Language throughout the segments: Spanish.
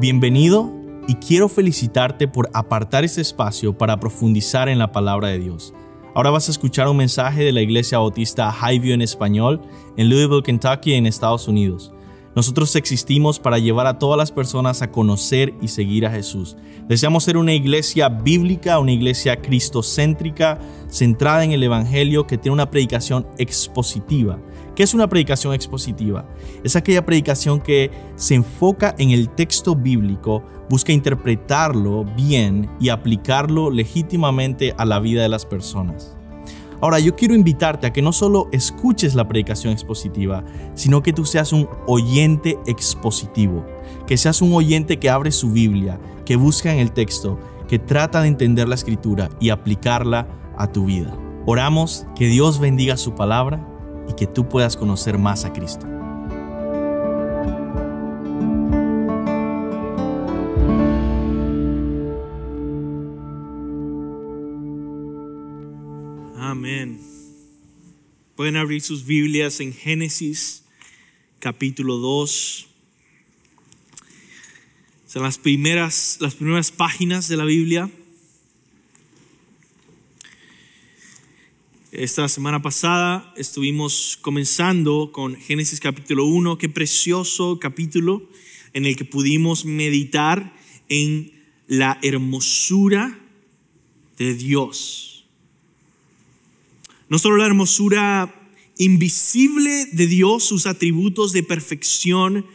Bienvenido y quiero felicitarte por apartar este espacio para profundizar en la palabra de Dios. Ahora vas a escuchar un mensaje de la Iglesia Bautista Highview en español en Louisville, Kentucky, en Estados Unidos. Nosotros existimos para llevar a todas las personas a conocer y seguir a Jesús. Deseamos ser una iglesia bíblica, una iglesia cristocéntrica, centrada en el Evangelio, que tiene una predicación expositiva ¿Qué es una predicación expositiva? Es aquella predicación que se enfoca en el texto bíblico, busca interpretarlo bien y aplicarlo legítimamente a la vida de las personas. Ahora, yo quiero invitarte a que no solo escuches la predicación expositiva, sino que tú seas un oyente expositivo, que seas un oyente que abre su Biblia, que busca en el texto, que trata de entender la escritura y aplicarla a tu vida. Oramos que Dios bendiga su palabra y que tú puedas conocer más a Cristo. Amén. Pueden abrir sus Biblias en Génesis capítulo 2. Son las primeras, las primeras páginas de la Biblia. Esta semana pasada estuvimos comenzando con Génesis capítulo 1, qué precioso capítulo en el que pudimos meditar en la hermosura de Dios. No solo la hermosura invisible de Dios, sus atributos de perfección,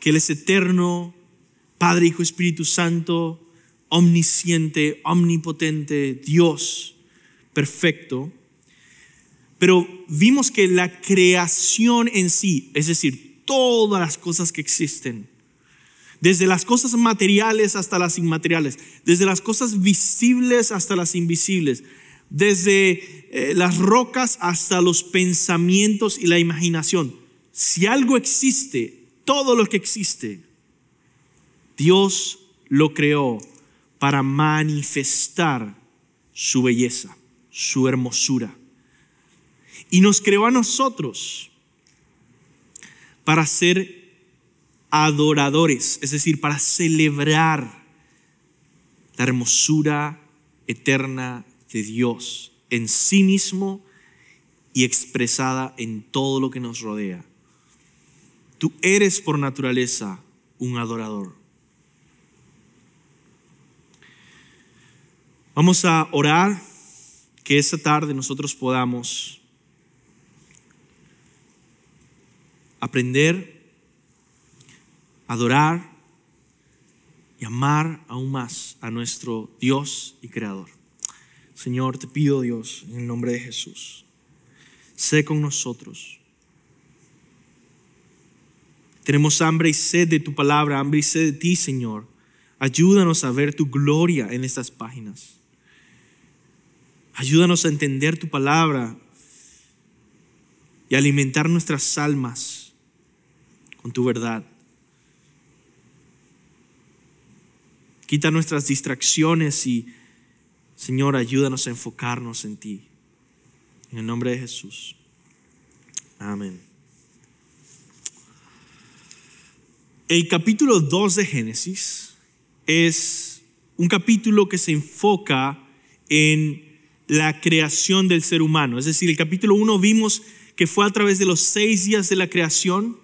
que Él es eterno, Padre, Hijo, Espíritu Santo, omnisciente, omnipotente, Dios perfecto, pero vimos que la creación en sí, es decir, todas las cosas que existen, desde las cosas materiales hasta las inmateriales, desde las cosas visibles hasta las invisibles, desde eh, las rocas hasta los pensamientos y la imaginación. Si algo existe, todo lo que existe, Dios lo creó para manifestar su belleza, su hermosura. Y nos creó a nosotros para ser adoradores, es decir, para celebrar la hermosura eterna de Dios en sí mismo y expresada en todo lo que nos rodea. Tú eres por naturaleza un adorador. Vamos a orar que esa tarde nosotros podamos aprender, adorar y amar aún más a nuestro Dios y Creador. Señor, te pido Dios, en el nombre de Jesús, sé con nosotros. Tenemos hambre y sed de tu palabra, hambre y sed de ti, Señor. Ayúdanos a ver tu gloria en estas páginas. Ayúdanos a entender tu palabra y alimentar nuestras almas con tu verdad. Quita nuestras distracciones y, Señor, ayúdanos a enfocarnos en ti. En el nombre de Jesús. Amén. El capítulo 2 de Génesis es un capítulo que se enfoca en la creación del ser humano. Es decir, el capítulo 1 vimos que fue a través de los seis días de la creación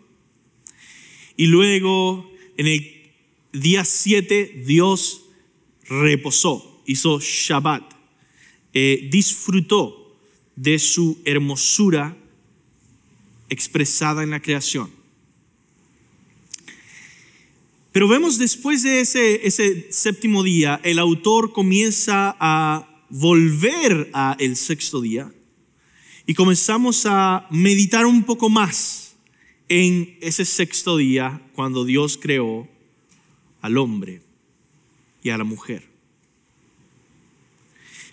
y luego en el día 7 Dios reposó, hizo Shabbat, eh, disfrutó de su hermosura expresada en la creación. Pero vemos después de ese, ese séptimo día, el autor comienza a volver al sexto día y comenzamos a meditar un poco más en ese sexto día cuando Dios creó al hombre y a la mujer.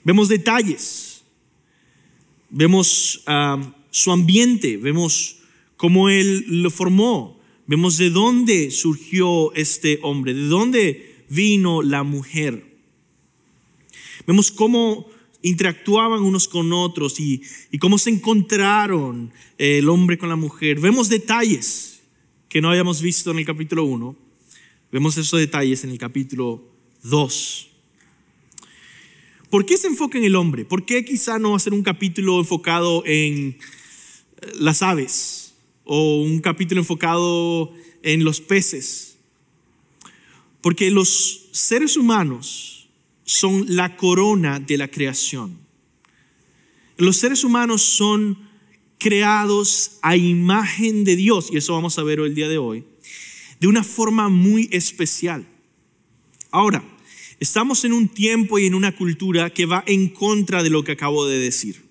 Vemos detalles, vemos ah, su ambiente, vemos cómo Él lo formó, vemos de dónde surgió este hombre, de dónde vino la mujer. Vemos cómo interactuaban unos con otros y, cómo se encontraron eh, el hombre con la mujer. Vemos detalles que no habíamos visto en el capítulo 1. Vemos esos detalles en el capítulo 2. ¿Por qué se enfoca en el hombre? ¿Por qué quizá no hacer un capítulo enfocado en eh, las aves o un capítulo enfocado en los peces? Porque los seres humanos son la corona de la creación. Los seres humanos son creados a imagen de Dios, y eso vamos a ver el día de hoy, de una forma muy especial. Ahora, estamos en un tiempo y en una cultura que va en contra de lo que acabo de decir.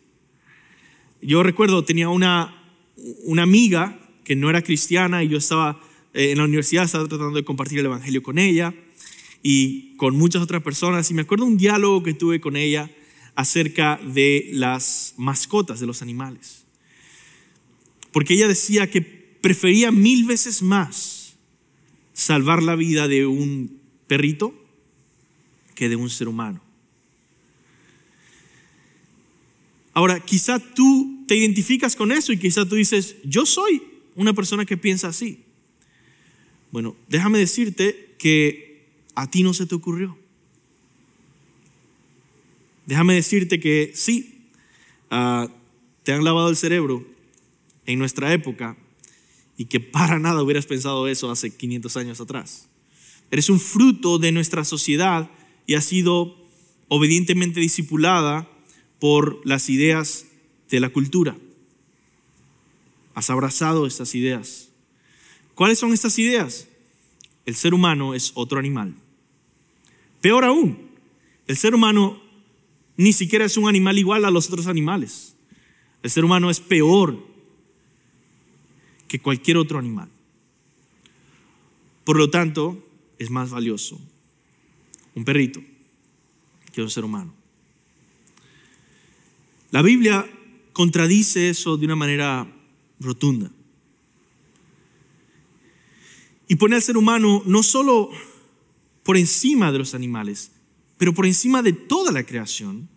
Yo recuerdo, tenía una, amiga que no era cristiana y yo estaba eh, en la universidad, estaba tratando de compartir el Evangelio con ella y con muchas otras personas. Y me acuerdo un diálogo que tuve con ella acerca de las mascotas, de los animales. Porque ella decía que prefería mil veces más salvar la vida de un perrito que de un ser humano. Ahora, quizá tú te identificas con eso y quizá tú dices, yo soy una persona que piensa así. Bueno, déjame decirte que a ti no se te ocurrió. Déjame decirte que sí, ah, te han lavado el cerebro en nuestra época y que para nada hubieras pensado eso hace 500 años atrás. Eres un fruto de nuestra sociedad y has sido obedientemente discipulada por las ideas de la cultura. Has abrazado estas ideas. ¿Cuáles son estas ideas? El ser humano es otro animal. Peor aún, el ser humano ni siquiera es un animal igual a los otros animales. El ser humano es peor que cualquier otro animal. Por lo tanto, es más valioso un perrito que un ser humano. La Biblia contradice eso de una manera rotunda. Y pone al ser humano no solo por encima de los animales, pero por encima de toda la creación.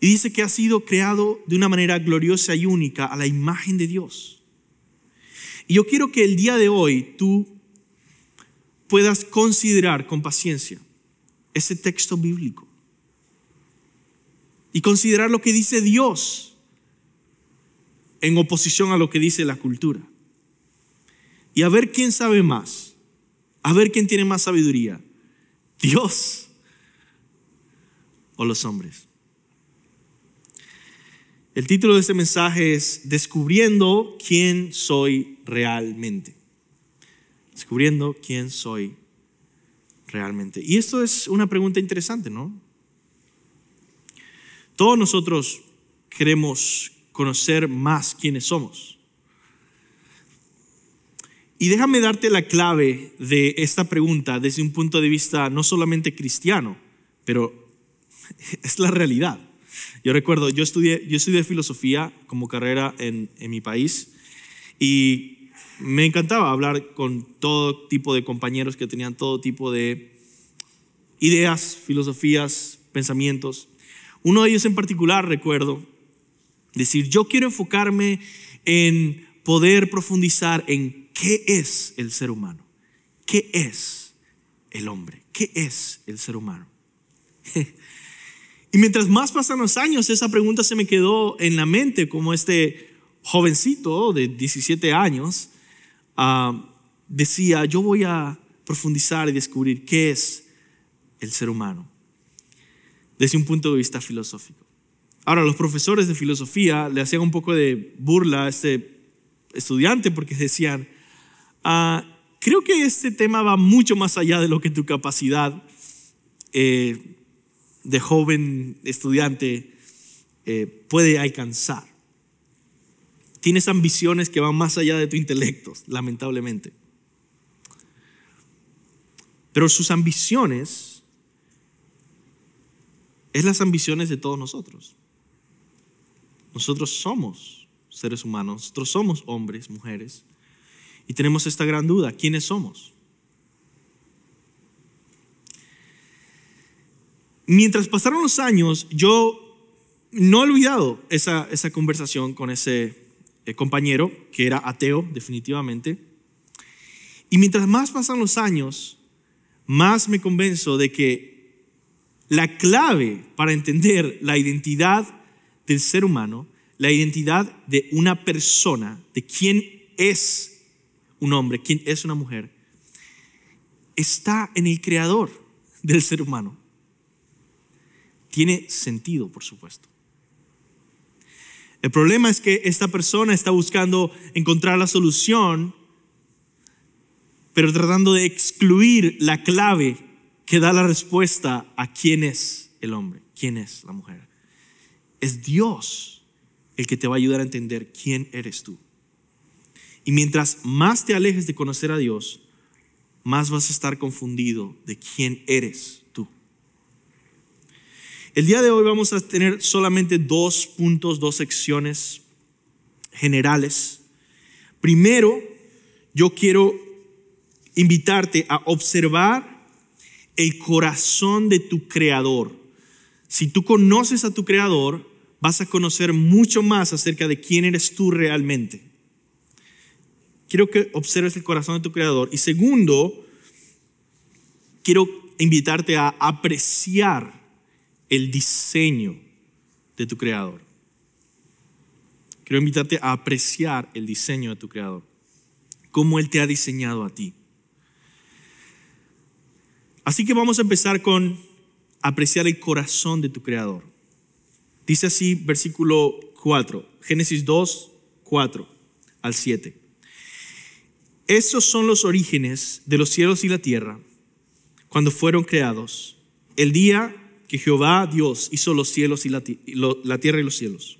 Y dice que ha sido creado de una manera gloriosa y única a la imagen de Dios. Y yo quiero que el día de hoy tú puedas considerar con paciencia ese texto bíblico y considerar lo que dice Dios en oposición a lo que dice la cultura. Y a ver quién sabe más a ver quién tiene más sabiduría. Dios o los hombres. El título de este mensaje es Descubriendo quién soy realmente. Descubriendo quién soy realmente. Y esto es una pregunta interesante, ¿no? Todos nosotros queremos conocer más quiénes somos. Y déjame darte la clave de esta pregunta desde un punto de vista no solamente cristiano, pero es la realidad. Yo recuerdo, yo estudié, yo filosofía como carrera en, en mi país y me encantaba hablar con todo tipo de compañeros que tenían todo tipo de ideas, filosofías, pensamientos. Uno de ellos en particular recuerdo decir, yo quiero enfocarme en poder profundizar en ¿Qué es el ser humano? ¿Qué es el hombre? ¿Qué es el ser humano? y mientras más pasan los años, esa pregunta se me quedó en la mente como este jovencito de 17 años ah, decía, yo voy a profundizar y descubrir qué es el ser humano desde un punto de vista filosófico. Ahora, los profesores de filosofía le hacían un poco de burla a este estudiante porque decían, Ah, creo que este tema va mucho más allá de lo que tu capacidad eh, de joven estudiante eh, puede alcanzar. Tienes ambiciones que van más allá de tu intelecto, lamentablemente. Pero sus ambiciones es las ambiciones de todos nosotros. Nosotros somos seres humanos, nosotros somos hombres, mujeres, y tenemos esta gran duda, ¿quiénes somos? Mientras pasaron los años, yo no he olvidado esa, conversación con ese eh, compañero, que era ateo definitivamente. Y mientras más pasan los años, más me convenzo de que la clave para entender la identidad del ser humano, la identidad de una persona, de quién es un hombre, quien es una mujer, está en el creador del ser humano. Tiene sentido, por supuesto. El problema es que esta persona está buscando encontrar la solución, pero tratando de excluir la clave que da la respuesta a quién es el hombre, quién es la mujer. Es Dios el que te va a ayudar a entender quién eres tú. Y mientras más te alejes de conocer a Dios, más vas a estar confundido de quién eres tú. El día de hoy vamos a tener solamente dos puntos, dos secciones generales. Primero, yo quiero invitarte a observar el corazón de tu creador. Si tú conoces a tu creador, vas a conocer mucho más acerca de quién eres tú realmente. Quiero que observes el corazón de tu creador. Y segundo, quiero invitarte a apreciar el diseño de tu creador. Quiero invitarte a apreciar el diseño de tu creador, cómo Él te ha diseñado a ti. Así que vamos a empezar con apreciar el corazón de tu creador. Dice así versículo 4, Génesis 2, 4 al 7. Esos son los orígenes de los cielos y la tierra, cuando fueron creados, el día que Jehová Dios hizo los cielos y la, la tierra y los cielos.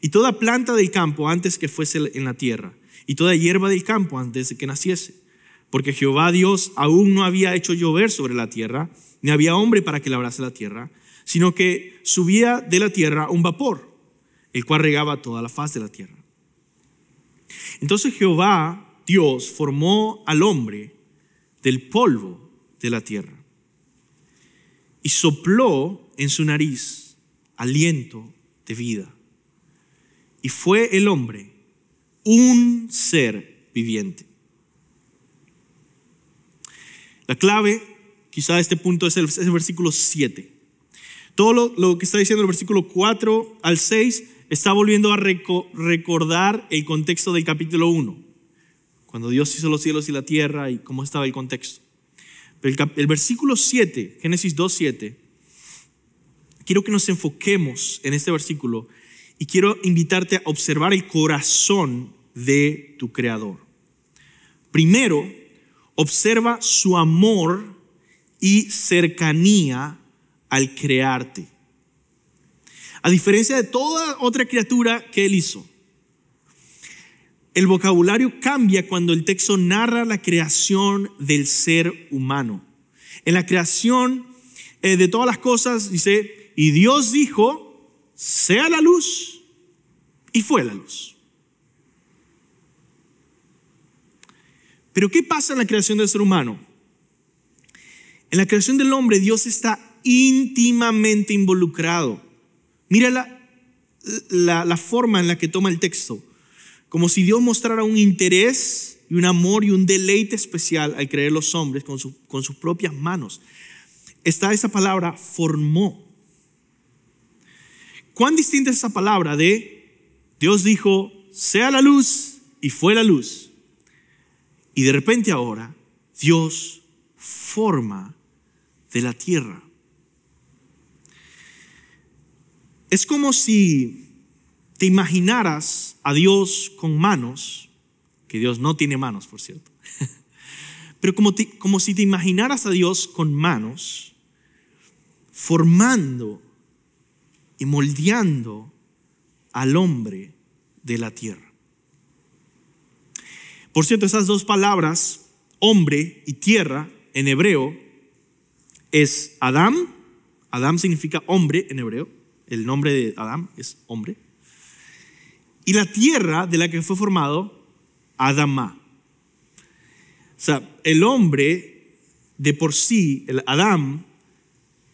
Y toda planta del campo antes que fuese en la tierra, y toda hierba del campo antes de que naciese. Porque Jehová Dios aún no había hecho llover sobre la tierra, ni había hombre para que labrase la tierra, sino que subía de la tierra un vapor, el cual regaba toda la faz de la tierra. Entonces Jehová Dios formó al hombre del polvo de la tierra y sopló en su nariz aliento de vida. Y fue el hombre un ser viviente. La clave, quizá de este punto, es el, versículo 7. Todo lo, que está diciendo el versículo 4 al 6 está volviendo a recordar el contexto del capítulo 1 cuando Dios hizo los cielos y la tierra y cómo estaba el contexto. Pero el, versículo 7, Génesis 2:7. quiero que nos enfoquemos en este versículo y quiero invitarte a observar el corazón de tu Creador. Primero, observa su amor y cercanía al crearte. A diferencia de toda otra criatura que Él hizo, el vocabulario cambia cuando el texto narra la creación del ser humano. En la creación eh, de todas las cosas dice, y Dios dijo, sea la luz, y fue la luz. Pero ¿qué pasa en la creación del ser humano? En la creación del hombre Dios está íntimamente involucrado. Mira la forma en la que toma el texto como si Dios mostrara un interés y un amor y un deleite especial al creer los hombres con, con sus propias manos. Está esa palabra formó. ¿Cuán distinta es esa palabra de Dios dijo, sea la luz y fue la luz? Y de repente ahora Dios forma de la tierra. Es como si te imaginaras a Dios con manos, que Dios no tiene manos, por cierto, pero como, como si te imaginaras a Dios con manos, formando y moldeando al hombre de la tierra. Por cierto, esas dos palabras, hombre y tierra, en hebreo, es Adam. Adam significa hombre en hebreo. El nombre de Adam es hombre y la tierra de la que fue formado Adamá. O sea, el hombre de por sí, el Adam,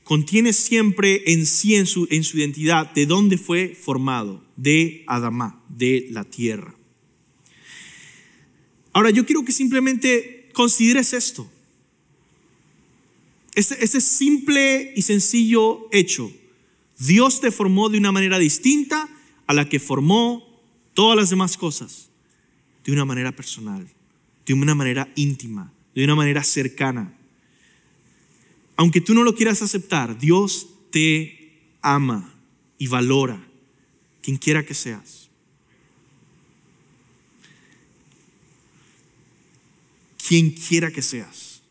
contiene siempre en sí, en su, identidad, de dónde fue formado, de Adamá, de la tierra. Ahora, yo quiero que simplemente consideres esto. ese este simple y sencillo hecho. Dios te formó de una manera distinta a la que formó todas las demás cosas de una manera personal, de una manera íntima, de una manera cercana. Aunque tú no lo quieras aceptar, Dios te ama y valora, quien quiera que seas. Quien quiera que seas.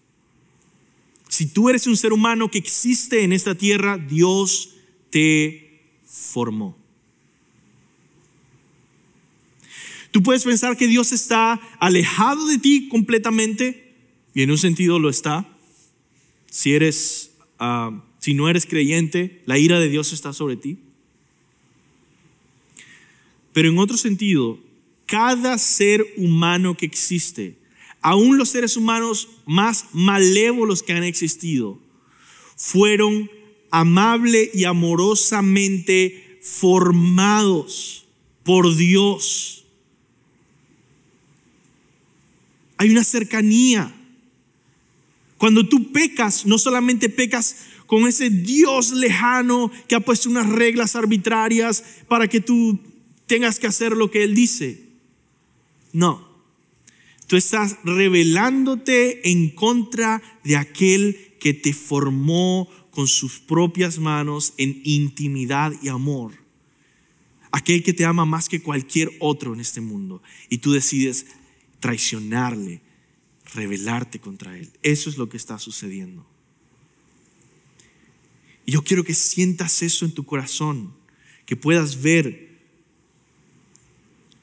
Si tú eres un ser humano que existe en esta tierra, Dios te formó. Tú puedes pensar que Dios está alejado de ti completamente, y en un sentido lo está. Si eres, ah, si no eres creyente, la ira de Dios está sobre ti. Pero en otro sentido, cada ser humano que existe, aún los seres humanos más malévolos que han existido, fueron amable y amorosamente formados por Dios Hay una cercanía. Cuando tú pecas, no solamente pecas con ese Dios lejano que ha puesto unas reglas arbitrarias para que tú tengas que hacer lo que Él dice. No, Tú estás rebelándote en contra de aquel que te formó con sus propias manos en intimidad y amor. Aquel que te ama más que cualquier otro en este mundo. Y tú decides traicionarle, rebelarte contra Él. Eso es lo que está sucediendo. Y yo quiero que sientas eso en tu corazón, que puedas ver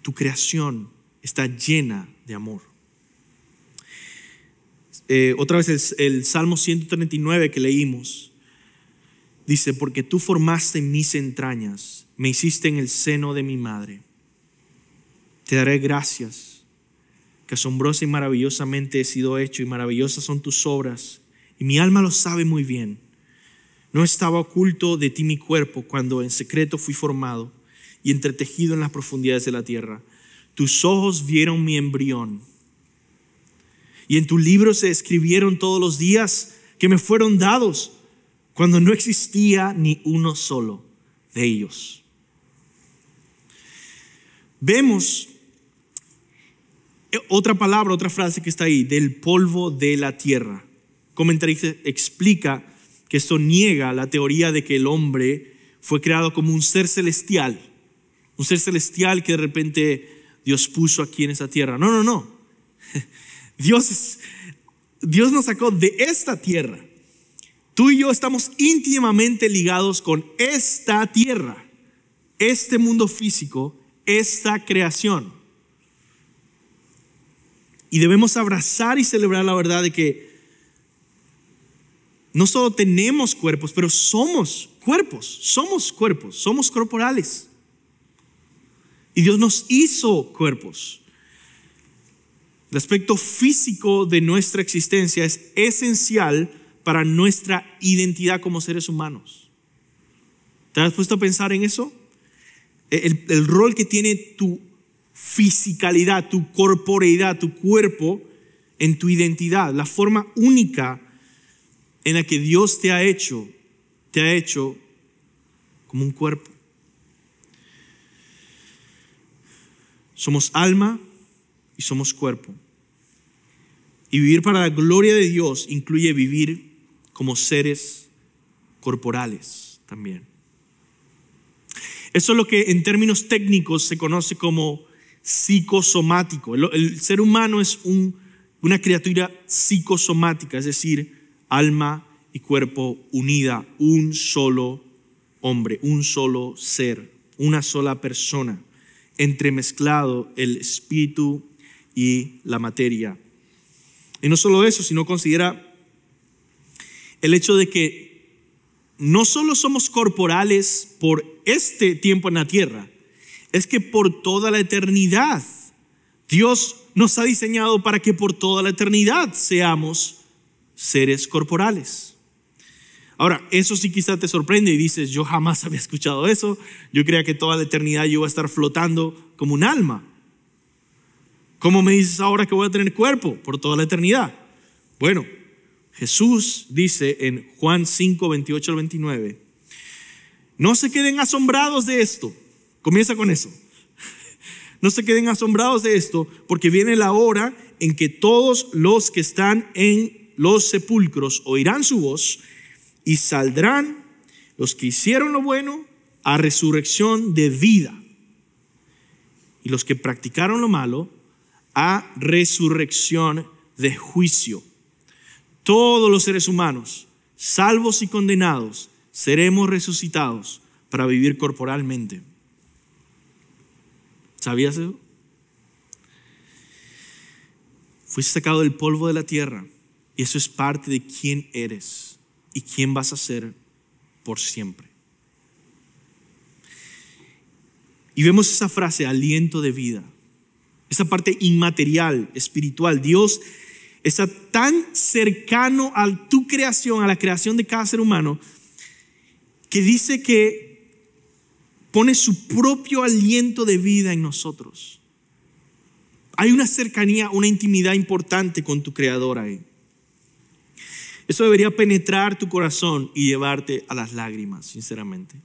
tu creación está llena de amor. Eh, otra vez el Salmo 139 que leímos dice, porque tú formaste mis entrañas, me hiciste en el seno de mi madre. Te daré gracias que asombrosa y maravillosamente he sido hecho y maravillosas son tus obras, y mi alma lo sabe muy bien. No estaba oculto de ti mi cuerpo cuando en secreto fui formado y entretejido en las profundidades de la tierra. Tus ojos vieron mi embrión. Y en tu libro se escribieron todos los días que me fueron dados cuando no existía ni uno solo de ellos. Vemos eh, otra palabra, otra frase que está ahí, del polvo de la tierra. Comentarista explica que esto niega la teoría de que el hombre fue creado como un ser celestial, un ser celestial que de repente Dios puso aquí en esa tierra. No, no, no. Dios nos sacó de esta tierra. Tú y yo estamos íntimamente ligados con esta tierra, este mundo físico, esta creación. Y debemos abrazar y celebrar la verdad de que no solo tenemos cuerpos, pero somos cuerpos, somos cuerpos, somos corporales. Y Dios nos hizo cuerpos. El aspecto físico de nuestra existencia es esencial para nuestra identidad como seres humanos. ¿Te has puesto a pensar en eso? El, rol que tiene tu fisicalidad, tu corporeidad, tu cuerpo, en tu identidad, la forma única en la que Dios te ha hecho, te ha hecho como un cuerpo. Somos alma y somos cuerpo. Y vivir para la gloria de Dios incluye vivir como seres corporales también. Eso es lo que en términos técnicos se conoce como psicosomático. El, ser humano es una criatura psicosomática, es decir, alma y cuerpo unida, un solo hombre, un solo ser, una sola persona, entremezclado el espíritu y la materia. Y no solo eso, sino considera el hecho de que no solo somos corporales por este tiempo en la tierra, es que por toda la eternidad, Dios nos ha diseñado para que por toda la eternidad seamos seres corporales. Ahora, eso sí quizá te sorprende y dices, yo jamás había escuchado eso, yo creía que toda la eternidad yo iba a estar flotando como un alma. ¿Cómo me dices ahora que voy a tener cuerpo por toda la eternidad? Bueno, Jesús dice en Juan 5, 28 al 29, no se queden asombrados de esto Comienza con eso. No se queden asombrados de esto, porque viene la hora en que todos los que están en los sepulcros oirán su voz y saldrán los que hicieron lo bueno a resurrección de vida y los que practicaron lo malo a resurrección de juicio. Todos los seres humanos, salvos y condenados, seremos resucitados para vivir corporalmente. ¿Sabías eso? Fuiste sacado del polvo de la tierra y eso es parte de quién eres y quién vas a ser por siempre. Y vemos esa frase, aliento de vida, esa parte inmaterial, espiritual. Dios está tan cercano a tu creación, a la creación de cada ser humano, que dice que pone su propio aliento de vida en nosotros. Hay una cercanía, una intimidad importante con tu creador ahí. Eso debería penetrar tu corazón y llevarte a las lágrimas, sinceramente.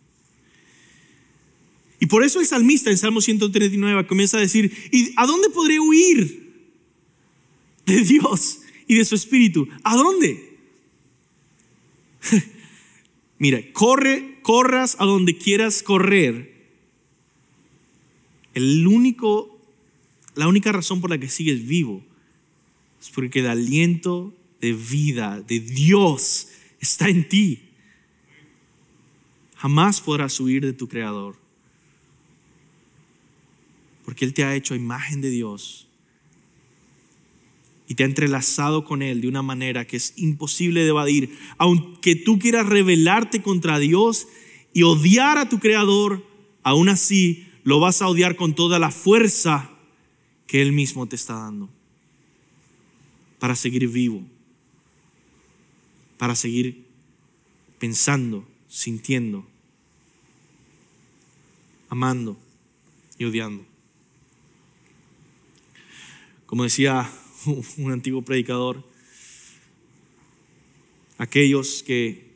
Y por eso el salmista en Salmo 139 comienza a decir, ¿y a dónde podré huir de Dios y de su espíritu? ¿A dónde? Mira, corre corras a donde quieras correr, el único, la única razón por la que sigues vivo es porque el aliento de vida de Dios está en ti. Jamás podrás huir de tu Creador, porque Él te ha hecho imagen de Dios y te ha entrelazado con Él de una manera que es imposible de evadir. Aunque tú quieras rebelarte contra Dios y odiar a tu Creador, aún así lo vas a odiar con toda la fuerza que Él mismo te está dando para seguir vivo, para seguir pensando, sintiendo, amando y odiando. Como decía un antiguo predicador, aquellos que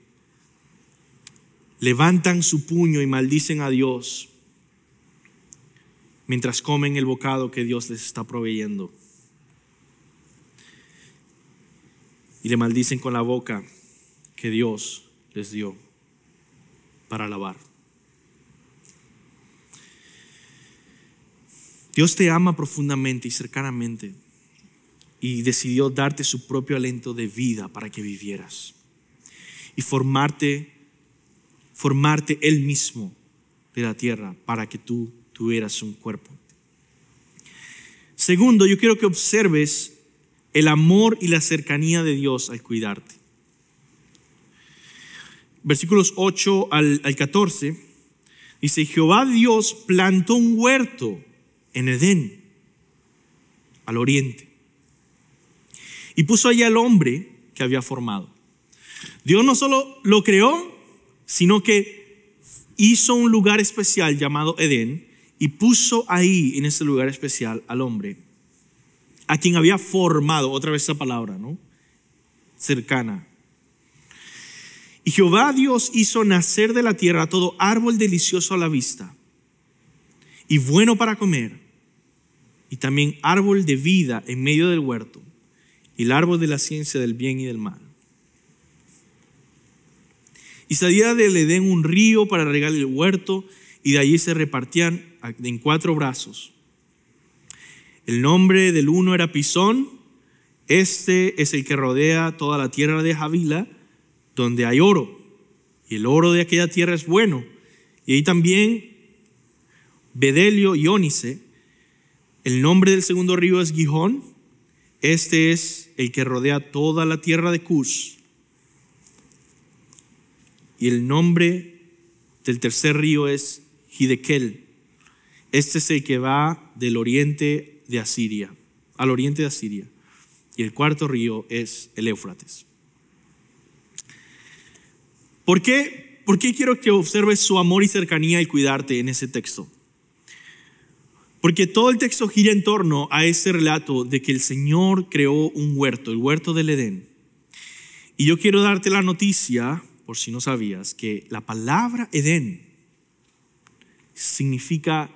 levantan su puño y maldicen a Dios mientras comen el bocado que Dios les está proveyendo. Y le maldicen con la boca que Dios les dio para alabar. Dios te ama profundamente y cercanamente y decidió darte su propio aliento de vida para que vivieras y formarte, formarte él mismo de la tierra para que tú tuvieras un cuerpo. Segundo, yo quiero que observes el amor y la cercanía de Dios al cuidarte. Versículos 8 al, al 14 dice, Jehová Dios plantó un huerto en Edén, al oriente y puso allí al hombre que había formado. Dios no solo lo creó, sino que hizo un lugar especial llamado Edén y puso ahí, en ese lugar especial, al hombre, a quien había formado, otra vez esa palabra, ¿no? Cercana. Y Jehová Dios hizo nacer de la tierra todo árbol delicioso a la vista y bueno para comer, y también árbol de vida en medio del huerto y el árbol de la ciencia del bien y del mal. Y salía de Edén un río para regar el huerto, y de allí se repartían en cuatro brazos. El nombre del uno era Pisón, este es el que rodea toda la tierra de Javila, donde hay oro, y el oro de aquella tierra es bueno. Y ahí también Bedelio y Ónice. El nombre del segundo río es Gijón, este es el que rodea toda la tierra de Cus. Y el nombre del tercer río es Hidekel. Este es el que va del oriente de Asiria, al oriente de Asiria. Y el cuarto río es el Éufrates. ¿Por qué? ¿Por qué quiero que observes su amor y cercanía y cuidarte en ese texto? Porque todo el texto gira en torno a ese relato de que el Señor creó un huerto, el huerto del Edén. Y yo quiero darte la noticia, por si no sabías, que la palabra Edén significa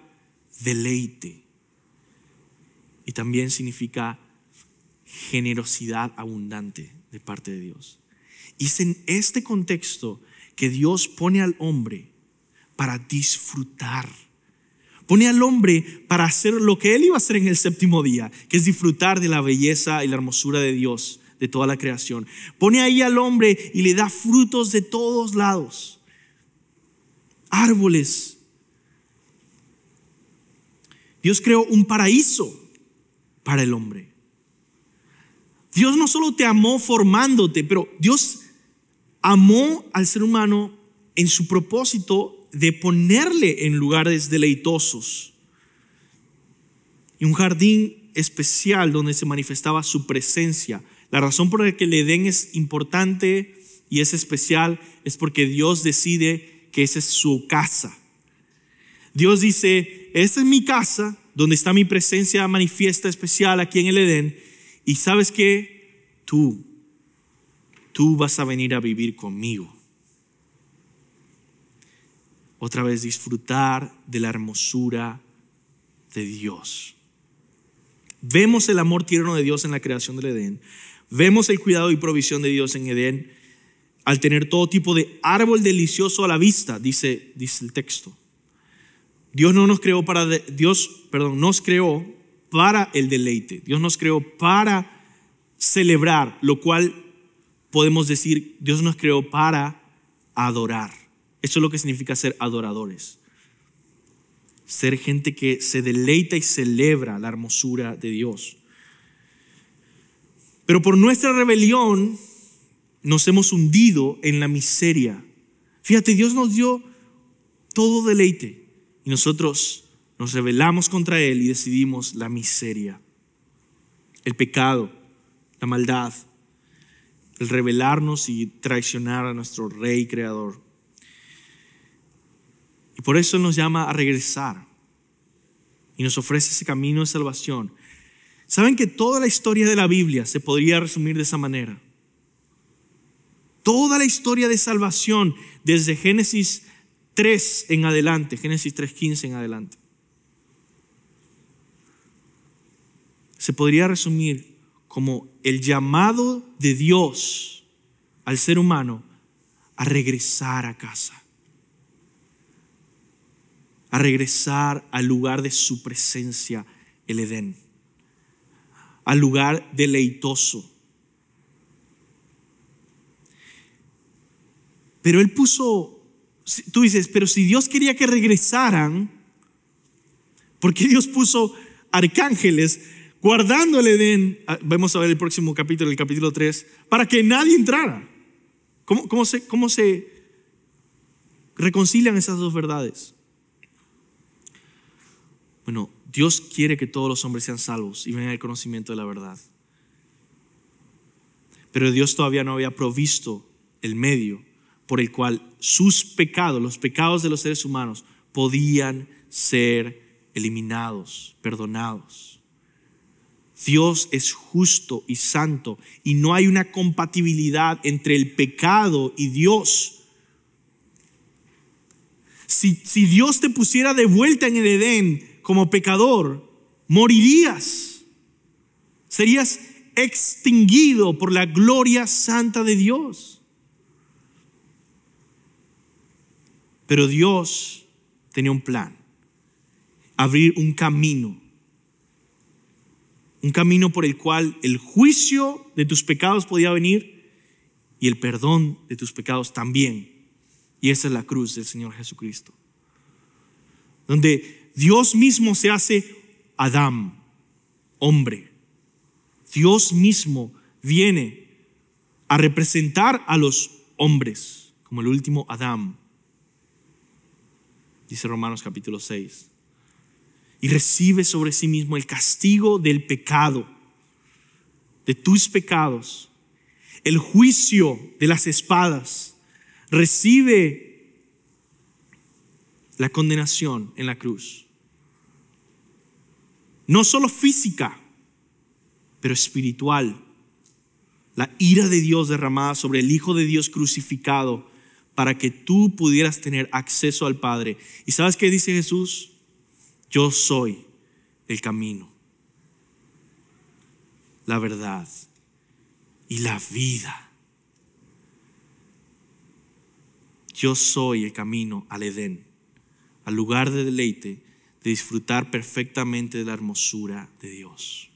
deleite y también significa generosidad abundante de parte de Dios. Y es en este contexto que Dios pone al hombre para disfrutar pone al hombre para hacer lo que él iba a hacer en el séptimo día, que es disfrutar de la belleza y la hermosura de Dios, de toda la creación. Pone ahí al hombre y le da frutos de todos lados, árboles. Dios creó un paraíso para el hombre. Dios no solo te amó formándote, pero Dios amó al ser humano en su propósito de ponerle en lugares deleitosos y un jardín especial donde se manifestaba su presencia. La razón por la que el Edén es importante y es especial es porque Dios decide que esa es su casa. Dios dice, esta es mi casa donde está mi presencia manifiesta especial aquí en el Edén y sabes que tú, tú vas a venir a vivir conmigo otra vez disfrutar de la hermosura de Dios. Vemos el amor tierno de Dios en la creación del Edén. Vemos el cuidado y provisión de Dios en Edén al tener todo tipo de árbol delicioso a la vista, dice, dice el texto. Dios no nos creó para Dios, perdón, nos creó para el deleite. Dios nos creó para celebrar, lo cual podemos decir, Dios nos creó para adorar. Eso es lo que significa ser adoradores. Ser gente que se deleita y celebra la hermosura de Dios. Pero por nuestra rebelión nos hemos hundido en la miseria. Fíjate, Dios nos dio todo deleite y nosotros nos rebelamos contra Él y decidimos la miseria, el pecado, la maldad, el rebelarnos y traicionar a nuestro Rey Creador. Y por eso nos llama a regresar y nos ofrece ese camino de salvación. Saben que toda la historia de la Biblia se podría resumir de esa manera. Toda la historia de salvación desde Génesis 3 en adelante, Génesis 3.15 en adelante, se podría resumir como el llamado de Dios al ser humano a regresar a casa a regresar al lugar de su presencia, el Edén, al lugar deleitoso. Pero él puso, tú dices, pero si Dios quería que regresaran, ¿por qué Dios puso arcángeles guardando el Edén? Ah, vamos a ver el próximo capítulo, el capítulo 3, para que nadie entrara. ¿Cómo, cómo se reconcilian esas dos verdades? Bueno, Dios quiere que todos los hombres sean salvos y vengan al conocimiento de la verdad. Pero Dios todavía no había provisto el medio por el cual sus pecados, los pecados de los seres humanos, podían ser eliminados, perdonados. Dios es justo y santo y no hay una compatibilidad entre el pecado y Dios. Si, Dios te pusiera de vuelta en el Edén, como pecador, morirías, serías extinguido por la gloria santa de Dios. Pero Dios tenía un plan, abrir un camino, un camino por el cual el juicio de tus pecados podía venir y el perdón de tus pecados también. Y esa es la cruz del Señor Jesucristo, donde Dios mismo se hace Adán, hombre. Dios mismo viene a representar a los hombres, como el último Adán. Dice Romanos capítulo 6. Y recibe sobre sí mismo el castigo del pecado, de tus pecados, el juicio de las espadas. Recibe la condenación en la cruz no solo física, pero espiritual. La ira de Dios derramada sobre el Hijo de Dios crucificado para que tú pudieras tener acceso al Padre. ¿Y sabes qué dice Jesús? Yo soy el camino, la verdad y la vida. Yo soy el camino al Edén, al lugar de deleite de disfrutar perfectamente de la hermosura de Dios.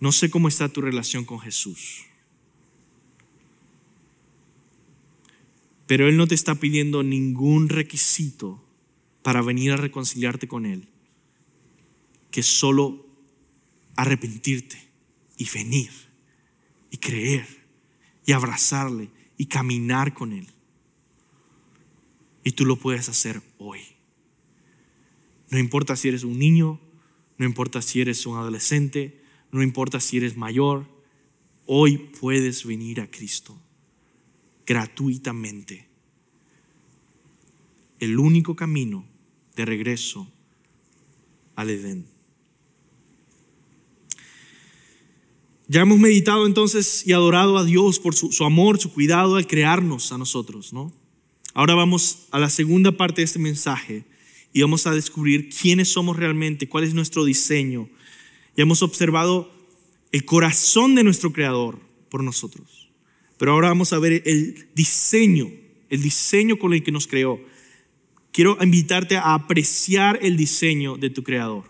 No sé cómo está tu relación con Jesús. Pero Él no te está pidiendo ningún requisito para venir a reconciliarte con Él, que solo arrepentirte y venir y creer y abrazarle y caminar con Él. Y tú lo puedes hacer hoy. No importa si eres un niño, no importa si eres un adolescente, no importa si eres mayor, hoy puedes venir a Cristo gratuitamente. El único camino de regreso al Edén. Ya hemos meditado entonces y adorado a Dios por su, amor, su cuidado al crearnos a nosotros, ¿no? Ahora vamos a la segunda parte de este mensaje y vamos a descubrir quiénes somos realmente, cuál es nuestro diseño. Ya hemos observado el corazón de nuestro Creador por nosotros. Pero ahora vamos a ver el diseño, el diseño con el que nos creó. Quiero invitarte a apreciar el diseño de tu Creador.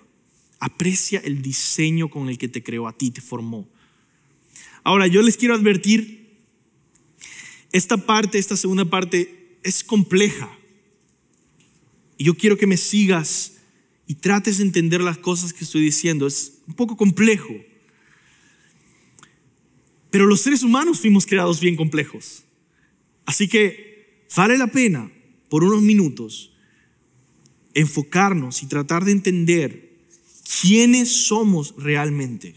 Aprecia el diseño con el que te creó a ti, te formó. Ahora, yo les quiero advertir, esta parte, esta segunda parte, es compleja. Y yo quiero que me sigas y trates de entender las cosas que estoy diciendo. Es un poco complejo. Pero los seres humanos fuimos creados bien complejos. Así que vale la pena por unos minutos enfocarnos y tratar de entender quiénes somos realmente.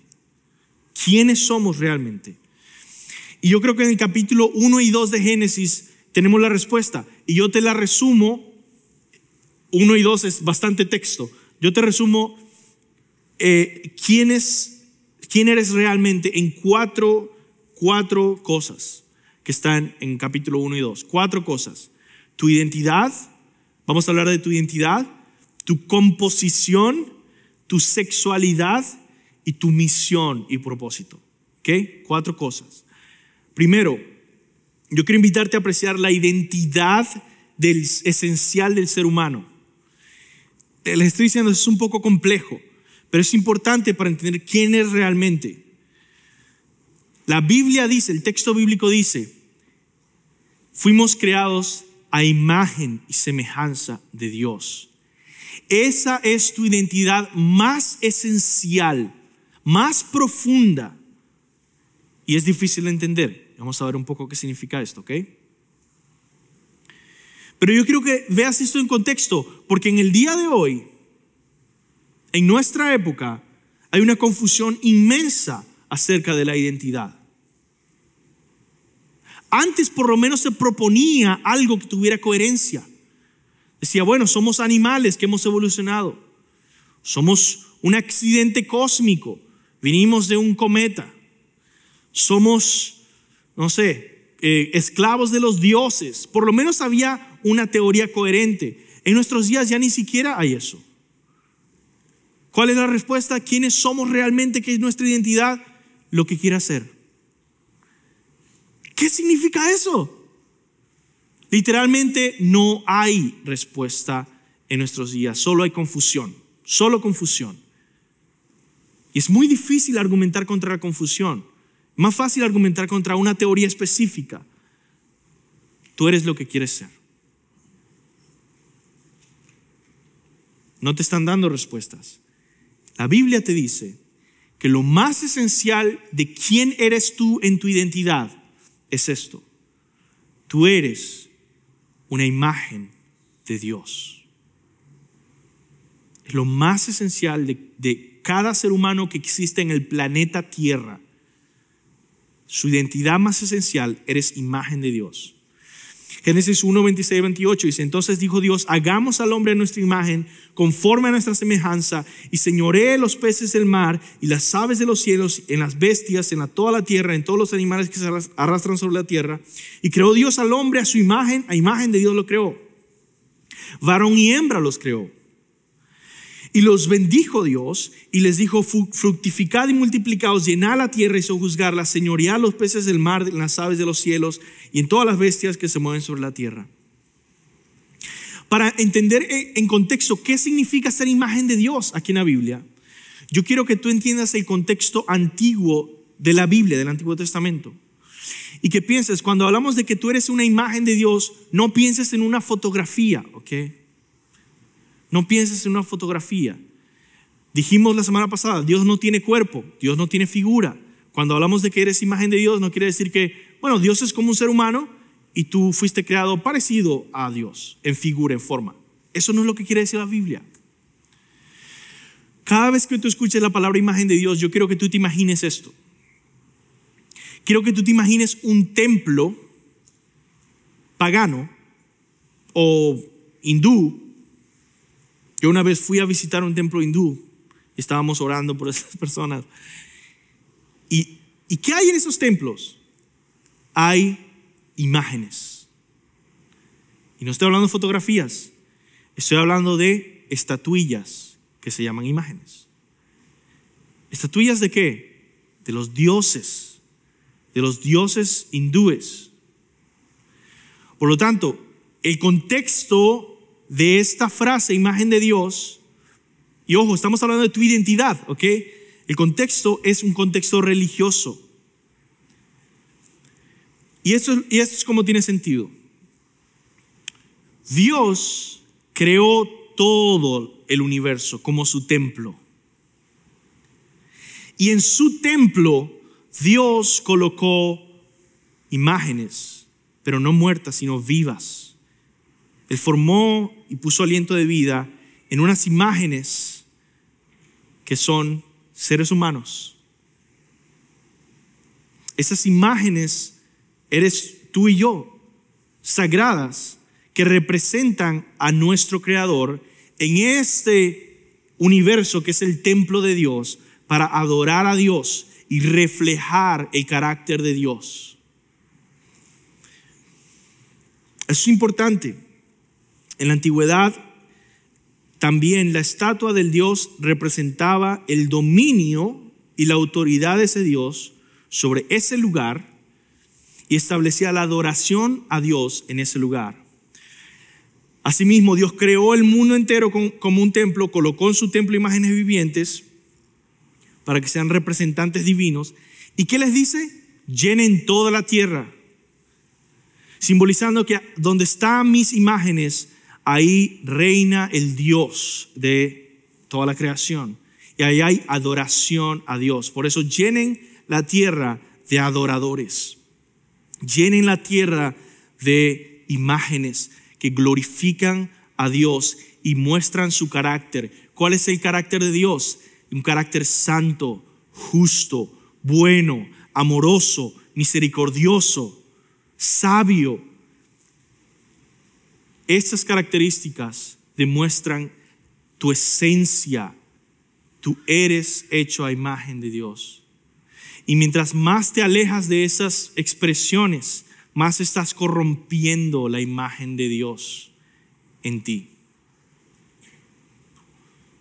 ¿Quiénes somos realmente? Y yo creo que en el capítulo 1 y 2 de Génesis tenemos la respuesta. Y yo te la resumo, uno y dos es bastante texto, yo te resumo eh, quién, es, quién eres realmente en cuatro, cosas que están en capítulo uno y dos Cuatro cosas. Tu identidad, vamos a hablar de tu identidad, tu composición, tu sexualidad y tu misión y propósito. ¿Ok? Cuatro cosas. Primero, yo quiero invitarte a apreciar la identidad del, esencial del ser humano. Les estoy diciendo, es un poco complejo, pero es importante para entender quién es realmente. La Biblia dice, el texto bíblico dice, fuimos creados a imagen y semejanza de Dios. Esa es tu identidad más esencial, más profunda, y es difícil de entender. Vamos a ver un poco qué significa esto, ¿ok? Pero yo quiero que veas esto en contexto, porque en el día de hoy, en nuestra época, hay una confusión inmensa acerca de la identidad. Antes por lo menos se proponía algo que tuviera coherencia. Decía, bueno, somos animales que hemos evolucionado. Somos un accidente cósmico. Vinimos de un cometa. Somos no sé, eh, esclavos de los dioses. Por lo menos había una teoría coherente. En nuestros días ya ni siquiera hay eso. ¿Cuál es la respuesta? ¿Quiénes somos realmente? ¿Qué es nuestra identidad? Lo que quiera ser. ¿Qué significa eso? Literalmente no hay respuesta en nuestros días, solo hay confusión, solo confusión. Y es muy difícil argumentar contra la confusión. Más fácil argumentar contra una teoría específica. Tú eres lo que quieres ser. No te están dando respuestas. La Biblia te dice que lo más esencial de quién eres tú en tu identidad es esto. Tú eres una imagen de Dios. Es lo más esencial de, de cada ser humano que existe en el planeta Tierra su identidad más esencial, eres imagen de Dios. Génesis 1, 26, 28 dice, entonces dijo Dios, hagamos al hombre a nuestra imagen, conforme a nuestra semejanza, y señoree los peces del mar y las aves de los cielos, en las bestias, en toda la tierra, en todos los animales que se arrastran sobre la tierra. Y creó Dios al hombre a su imagen, a imagen de Dios lo creó. Varón y hembra los creó. Y los bendijo Dios y les dijo, fructificad y multiplicaos, llenad la tierra y sojuzgarla, señoría los peces del mar, en las aves de los cielos y en todas las bestias que se mueven sobre la tierra. Para entender eh, en contexto qué significa ser imagen de Dios aquí en la Biblia, yo quiero que tú entiendas el contexto antiguo de la Biblia, del Antiguo Testamento. Y que pienses, cuando hablamos de que tú eres una imagen de Dios, no pienses en una fotografía, ¿ok? No pienses en una fotografía. Dijimos la semana pasada, Dios no tiene cuerpo, Dios no tiene figura. Cuando hablamos de que eres imagen de Dios, no quiere decir que, bueno, Dios es como un ser humano y tú fuiste creado parecido a Dios, en figura, en forma. Eso no es lo que quiere decir la Biblia. Cada vez que tú escuches la palabra imagen de Dios, yo quiero que tú te imagines esto. Quiero que tú te imagines un templo pagano o hindú yo una vez fui a visitar un templo hindú y estábamos orando por esas personas. ¿Y, qué hay en esos templos? Hay imágenes. Y no estoy hablando de fotografías, estoy hablando de estatuillas que se llaman imágenes. ¿Estatuillas de qué? De los dioses, de los dioses hindúes. Por lo tanto, el contexto de esta frase, imagen de Dios, y ojo, estamos hablando de tu identidad, ¿ok? El contexto es un contexto religioso. Y esto, y esto es como tiene sentido. Dios creó todo el universo como su templo. Y en su templo Dios colocó imágenes, pero no muertas, sino vivas él formó y puso aliento de vida en unas imágenes que son seres humanos. Esas imágenes eres tú y yo, sagradas, que representan a nuestro Creador en este universo que es el templo de Dios, para adorar a Dios y reflejar el carácter de Dios. Eso es importante. En la antigüedad también la estatua del Dios representaba el dominio y la autoridad de ese Dios sobre ese lugar y establecía la adoración a Dios en ese lugar. Asimismo, Dios creó el mundo entero como un templo, colocó en su templo imágenes vivientes para que sean representantes divinos. ¿Y qué les dice? Llenen toda la tierra, simbolizando que donde están mis imágenes, ahí reina el Dios de toda la creación. Y ahí hay adoración a Dios. Por eso llenen la tierra de adoradores. Llenen la tierra de imágenes que glorifican a Dios y muestran su carácter. ¿Cuál es el carácter de Dios? Un carácter santo, justo, bueno, amoroso, misericordioso, sabio, estas características demuestran tu esencia. Tú eres hecho a imagen de Dios. Y mientras más te alejas de esas expresiones, más estás corrompiendo la imagen de Dios en ti.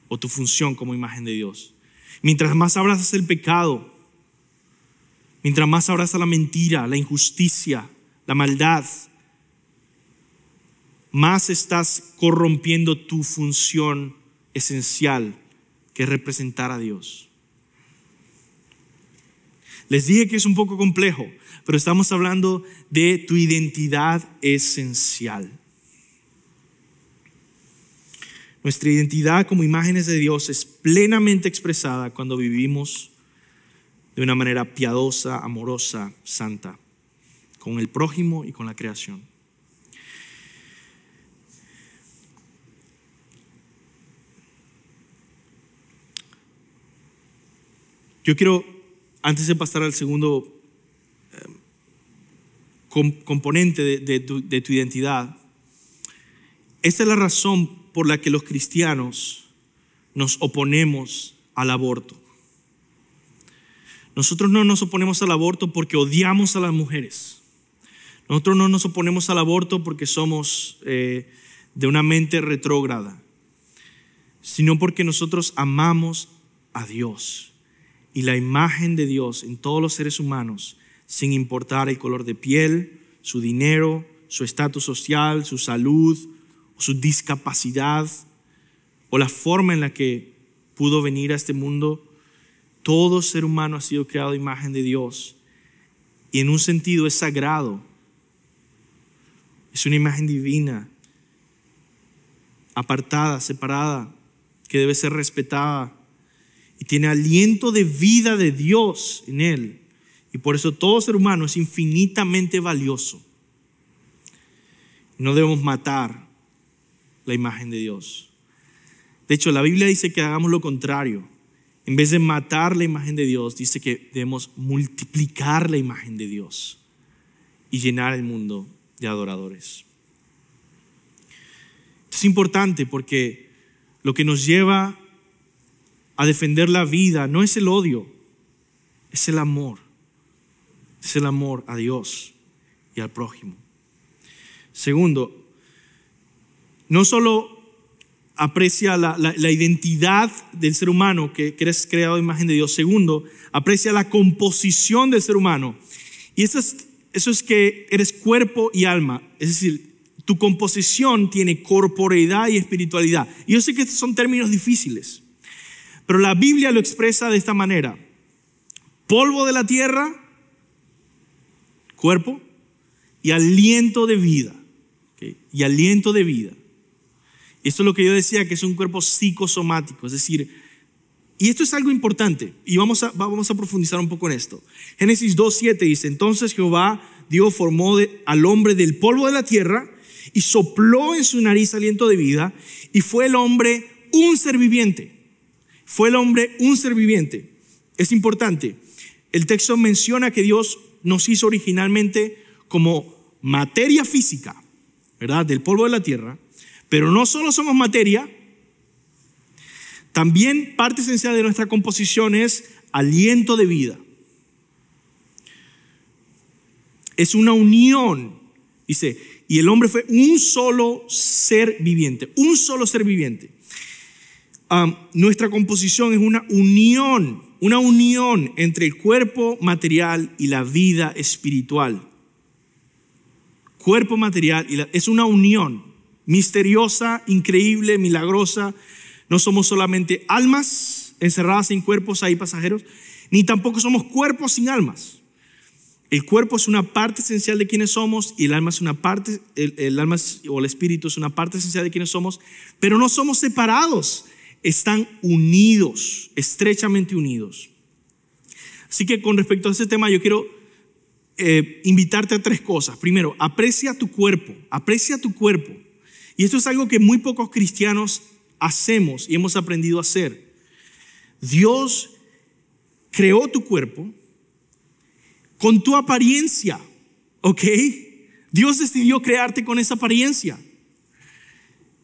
O tu función como imagen de Dios. Mientras más abrazas el pecado, mientras más abrazas la mentira, la injusticia, la maldad, más estás corrompiendo tu función esencial, que representar a Dios. Les dije que es un poco complejo, pero estamos hablando de tu identidad esencial. Nuestra identidad como imágenes de Dios es plenamente expresada cuando vivimos de una manera piadosa, amorosa, santa, con el prójimo y con la creación. Yo quiero, antes de pasar al segundo eh, componente de, tu, identidad. Esta es la razón por la que los cristianos nos oponemos al aborto. Nosotros no nos oponemos al aborto porque odiamos a las mujeres. Nosotros no nos oponemos al aborto porque somos eh, de una mente retrógrada, sino porque nosotros amamos a Dios y la imagen de Dios en todos los seres humanos, sin importar el color de piel, su dinero, su estatus social, su salud, o su discapacidad, o la forma en la que pudo venir a este mundo. Todo ser humano ha sido creado imagen de Dios y en un sentido es sagrado. Es una imagen divina, apartada, separada, que debe ser respetada y tiene aliento de vida de Dios en él. Y por eso todo ser humano es infinitamente valioso. No debemos matar la imagen de Dios. De hecho, la Biblia dice que hagamos lo contrario. En vez de matar la imagen de Dios, dice que debemos multiplicar la imagen de Dios y llenar el mundo de adoradores. Esto es importante porque lo que nos lleva a defender la vida, no es el odio, es el amor. Es el amor a Dios y al prójimo. Segundo, no solo aprecia la, identidad del ser humano, que, eres creado a imagen de Dios. Segundo, aprecia la composición del ser humano. Y eso es, eso es que eres cuerpo y alma. Es decir, tu composición tiene corporeidad y espiritualidad. Y yo sé que estos son términos difíciles. Pero la Biblia lo expresa de esta manera. Polvo de la tierra, cuerpo, y aliento de vida. Y aliento de vida. Esto es lo que yo decía, que es un cuerpo psicosomático. Es decir, y esto es algo importante, y vamos a, vamos a profundizar un poco en esto. Génesis 2.7 dice, entonces Jehová Dios formó al hombre del polvo de la tierra y sopló en su nariz aliento de vida, y fue el hombre un ser viviente. Fue el hombre un ser viviente. Es importante. El texto menciona que Dios nos hizo originalmente como materia física, ¿verdad? Del polvo de la tierra. Pero no solo somos materia, también parte esencial de nuestra composición es aliento de vida. Es una unión, dice, y el hombre fue un solo ser viviente, un solo ser viviente nuestra composición es una unión, una unión entre el cuerpo material y la vida espiritual. Cuerpo material y es una unión misteriosa, increíble, milagrosa. No somos solamente almas encerradas en cuerpos ahí pasajeros, ni tampoco somos cuerpos sin almas. El cuerpo es una parte esencial de quienes somos y el alma es una parte, el, alma o el espíritu es una parte esencial de quienes somos, pero no somos separados están unidos, estrechamente unidos. Así que con respecto a ese tema yo quiero eh, invitarte a tres cosas. Primero, aprecia tu cuerpo, aprecia tu cuerpo. Y esto es algo que muy pocos cristianos hacemos y hemos aprendido a hacer. Dios creó tu cuerpo con tu apariencia, ¿ok? Dios decidió crearte con esa apariencia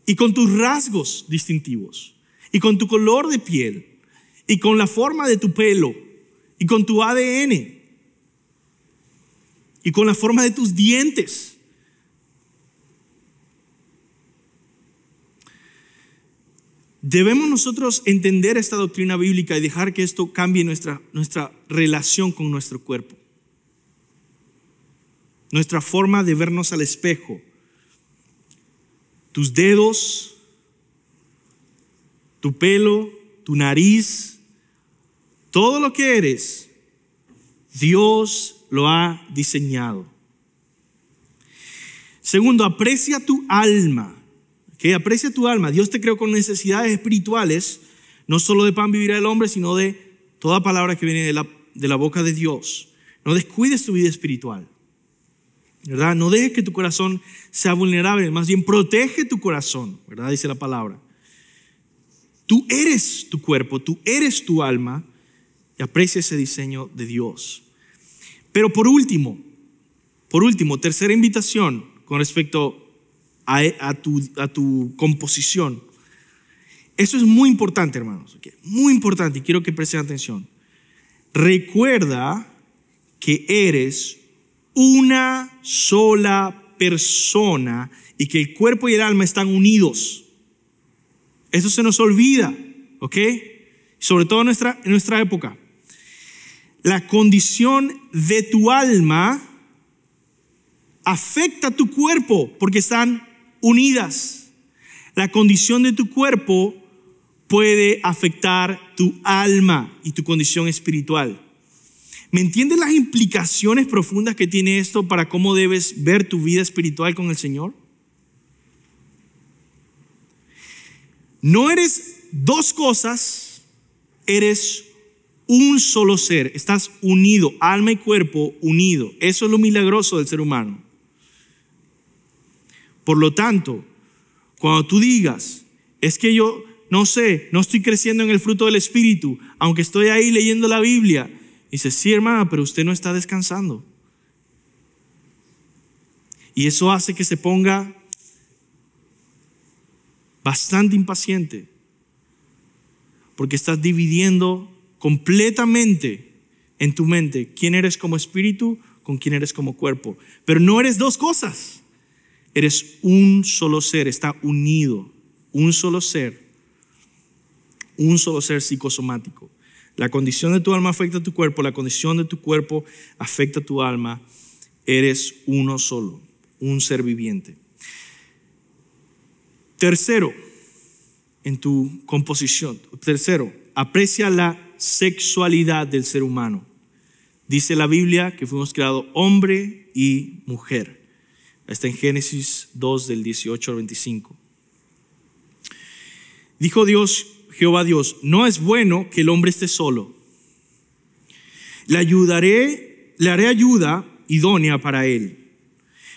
y con tus rasgos distintivos y con tu color de piel y con la forma de tu pelo y con tu ADN y con la forma de tus dientes. Debemos nosotros entender esta doctrina bíblica y dejar que esto cambie nuestra, nuestra relación con nuestro cuerpo, nuestra forma de vernos al espejo, tus dedos, tu pelo, tu nariz, todo lo que eres, Dios lo ha diseñado. Segundo, aprecia tu alma. que Aprecia tu alma. Dios te creó con necesidades espirituales, no solo de pan vivirá el hombre, sino de toda palabra que viene de la, de la boca de Dios. No descuides tu vida espiritual. ¿verdad? No dejes que tu corazón sea vulnerable, más bien protege tu corazón, ¿verdad? Dice la palabra. Tú eres tu cuerpo, tú eres tu alma y aprecia ese diseño de Dios. Pero por último, por último, tercera invitación con respecto a, tu, composición. Eso es muy importante, hermanos, muy importante y quiero que presten atención. Recuerda que eres una sola persona y que el cuerpo y el alma están unidos. Eso se nos olvida, ¿ok? Sobre todo en nuestra, nuestra época. La condición de tu alma afecta a tu cuerpo porque están unidas. La condición de tu cuerpo puede afectar tu alma y tu condición espiritual. ¿Me entiendes las implicaciones profundas que tiene esto para cómo debes ver tu vida espiritual con el Señor? No eres dos cosas, eres un solo ser. Estás unido, alma y cuerpo unido. Eso es lo milagroso del ser humano. Por lo tanto, cuando tú digas, es que yo no sé, no estoy creciendo en el fruto del Espíritu, aunque estoy ahí leyendo la Biblia, dice, sí hermana, pero usted no está descansando. Y eso hace que se ponga bastante impaciente, porque estás dividiendo completamente en tu mente quién eres como espíritu con quién eres como cuerpo. Pero no eres dos cosas, eres un solo ser, está unido, un solo ser, un solo ser psicosomático. La condición de tu alma afecta a tu cuerpo, la condición de tu cuerpo afecta a tu alma, eres uno solo, un ser viviente. Tercero, en tu composición. Tercero, aprecia la sexualidad del ser humano. Dice la Biblia que fuimos creados hombre y mujer. Está en Génesis 2 del 18 al 25. Dijo Dios, Jehová Dios, no es bueno que el hombre esté solo. Le ayudaré, le haré ayuda idónea para él.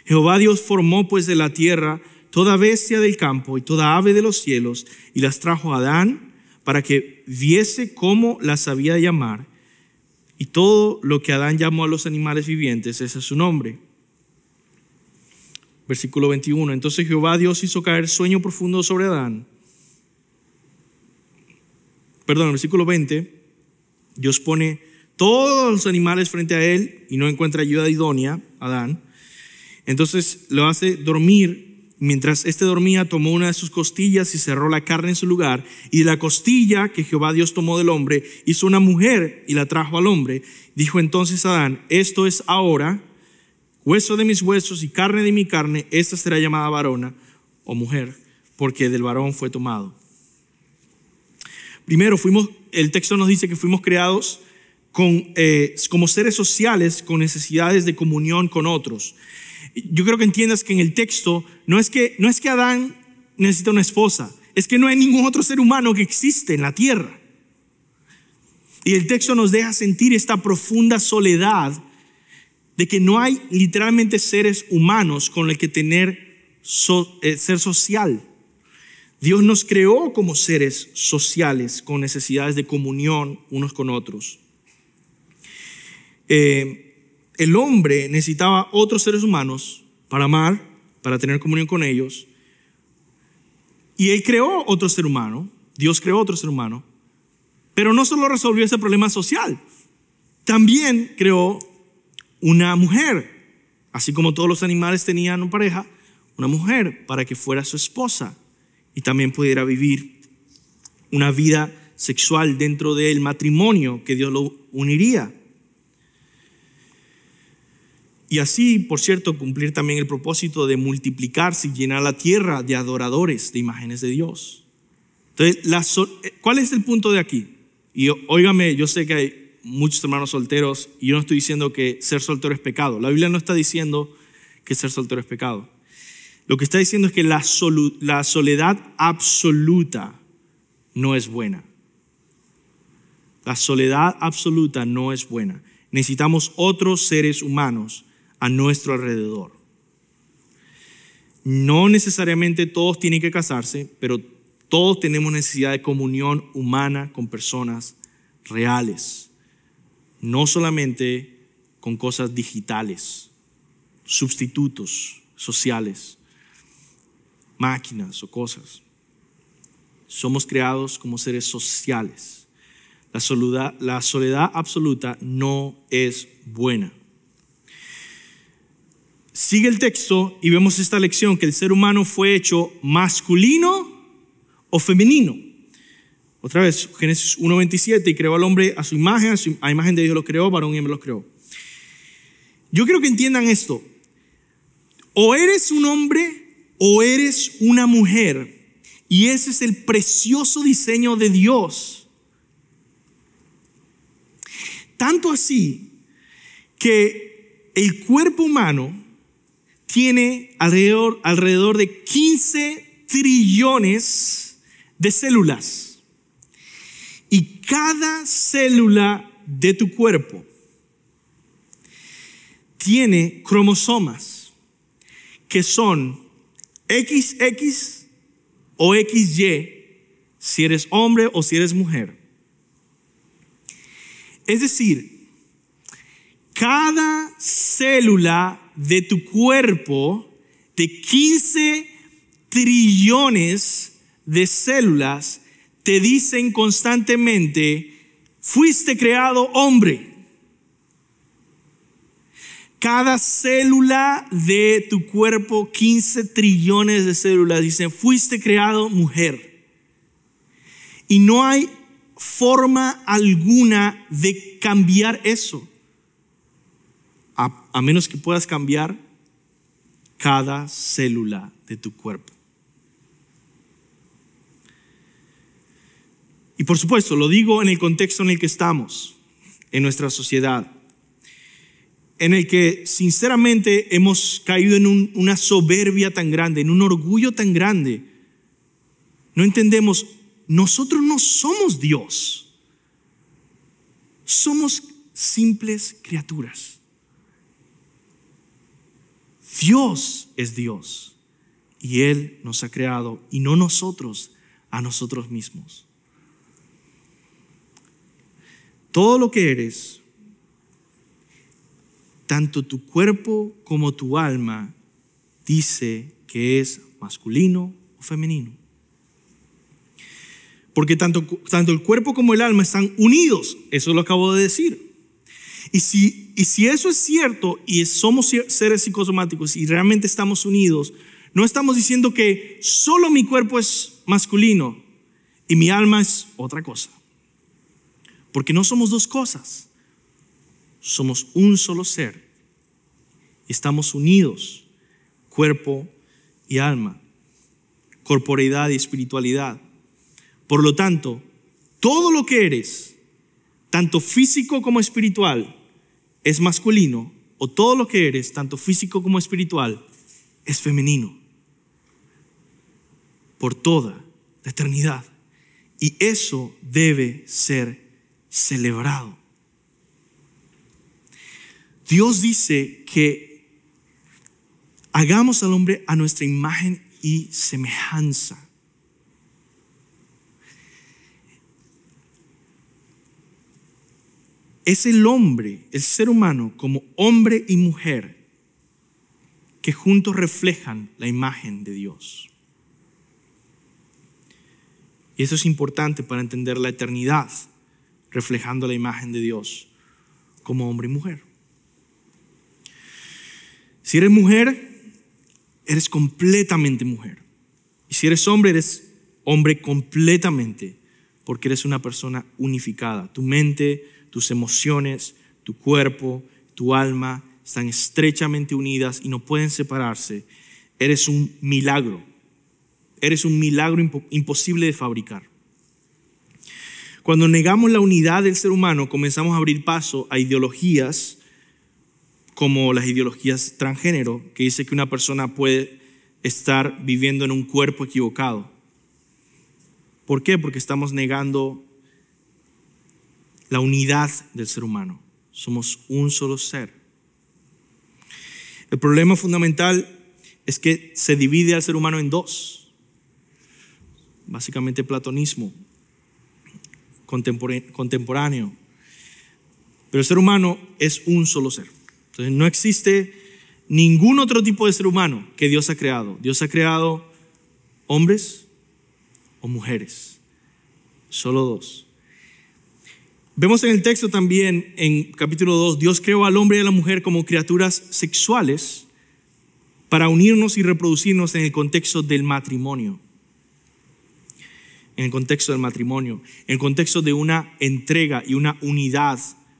Jehová Dios formó pues de la tierra toda bestia del campo y toda ave de los cielos, y las trajo a Adán para que viese cómo las había de llamar. Y todo lo que Adán llamó a los animales vivientes, ese es su nombre. Versículo 21. Entonces Jehová Dios hizo caer sueño profundo sobre Adán. Perdón, versículo 20. Dios pone todos los animales frente a él y no encuentra ayuda idónea, Adán. Entonces lo hace dormir Mientras éste dormía, tomó una de sus costillas y cerró la carne en su lugar, y la costilla que Jehová Dios tomó del hombre, hizo una mujer y la trajo al hombre. Dijo entonces Adán, esto es ahora hueso de mis huesos y carne de mi carne, esta será llamada varona o mujer, porque del varón fue tomado. Primero, fuimos, el texto nos dice que fuimos creados eh, como seres sociales con necesidades de comunión con otros yo creo que entiendas que en el texto no es que, no es que Adán necesita una esposa, es que no hay ningún otro ser humano que existe en la tierra. Y el texto nos deja sentir esta profunda soledad de que no hay literalmente seres humanos con los que tener eh, ser social. Dios nos creó como seres sociales con necesidades de comunión unos con otros. Eh, el hombre necesitaba otros seres humanos para amar, para tener comunión con ellos. Y él creó otro ser humano, Dios creó otro ser humano, pero no solo resolvió ese problema social, también creó una mujer. Así como todos los animales tenían una pareja, una mujer para que fuera su esposa y también pudiera vivir una vida sexual dentro del matrimonio que Dios lo uniría. Y así, por cierto, cumplir también el propósito de multiplicarse y llenar la tierra de adoradores de imágenes de Dios. Entonces, eh, ¿cuál es el punto de aquí? Y óigame, yo sé que hay muchos hermanos solteros y yo no estoy diciendo que ser soltero es pecado. La Biblia no está diciendo que ser soltero es pecado. Lo que está diciendo es que la soledad absoluta no es buena. La soledad absoluta no es buena. Necesitamos otros seres humanos a nuestro alrededor. No necesariamente todos tienen que casarse, pero todos tenemos necesidad de comunión humana con personas reales, no solamente con cosas digitales, sustitutos sociales, máquinas o cosas. Somos creados como seres sociales. La soledad, absoluta no es buena sigue el texto y vemos esta lección, que el ser humano fue hecho masculino o femenino. Otra vez, Génesis 1.27, y creó al hombre a su imagen, a, imagen de Dios lo creó, varón y hembra lo creó. Yo quiero que entiendan esto. O eres un hombre o eres una mujer. Y ese es el precioso diseño de Dios. Tanto así que el cuerpo humano tiene alrededor, alrededor de 15 trillones de células. Y cada célula de tu cuerpo tiene cromosomas que son XX o XY si eres hombre o si eres mujer. Es decir, cada célula de tu cuerpo de 15 trillones de células te dicen constantemente, fuiste creado hombre. Cada célula de tu cuerpo, 15 trillones de células, dicen, fuiste creado mujer. Y no hay forma alguna de cambiar eso a, menos que puedas cambiar cada célula de tu cuerpo. Y por supuesto, lo digo en el contexto en el que estamos, en nuestra sociedad, en el que sinceramente hemos caído en una soberbia tan grande, en un orgullo tan grande. No entendemos, nosotros no somos Dios, somos simples criaturas. Dios es Dios y Él nos ha creado y no nosotros a nosotros mismos. Todo lo que eres, tanto tu cuerpo como tu alma, dice que es masculino o femenino. Porque tanto, tanto el cuerpo como el alma están unidos, eso lo acabo de decir. Y si y si eso es cierto y somos seres psicosomáticos y realmente estamos unidos, no estamos diciendo que solo mi cuerpo es masculino y mi alma es otra cosa. Porque no somos dos cosas. Somos un solo ser. Estamos unidos, cuerpo y alma, corporeidad y espiritualidad. Por lo tanto, todo lo que eres, tanto físico como espiritual, es masculino o todo lo que eres, tanto físico como espiritual, es femenino. Por toda la eternidad. Y eso debe ser celebrado. Dios dice que hagamos al hombre a nuestra imagen y semejanza. es el hombre, el ser humano, como hombre y mujer, que juntos reflejan la imagen de Dios. Y eso es importante para entender la eternidad, reflejando la imagen de Dios como hombre y mujer. Si eres mujer, eres completamente mujer. Y si eres hombre, eres hombre completamente, porque eres una persona unificada. Tu mente, tus emociones, tu cuerpo, tu alma están estrechamente unidas y no pueden separarse. Eres un milagro. Eres un milagro imposible de fabricar. Cuando negamos la unidad del ser humano, comenzamos a abrir paso a ideologías como las ideologías transgénero, que dice que una persona puede estar viviendo en un cuerpo equivocado. ¿Por qué? Porque estamos negando la unidad del ser humano. Somos un solo ser. El problema fundamental es que se divide al ser humano en dos. Básicamente platonismo contemporáneo. Pero el ser humano es un solo ser. Entonces no existe ningún otro tipo de ser humano que Dios ha creado. Dios ha creado hombres o mujeres. Solo dos. Vemos en el texto también, en capítulo 2, Dios creó al hombre y a la mujer como criaturas sexuales para unirnos y reproducirnos en el contexto del matrimonio. En el contexto del matrimonio, en el contexto de una entrega y una unidad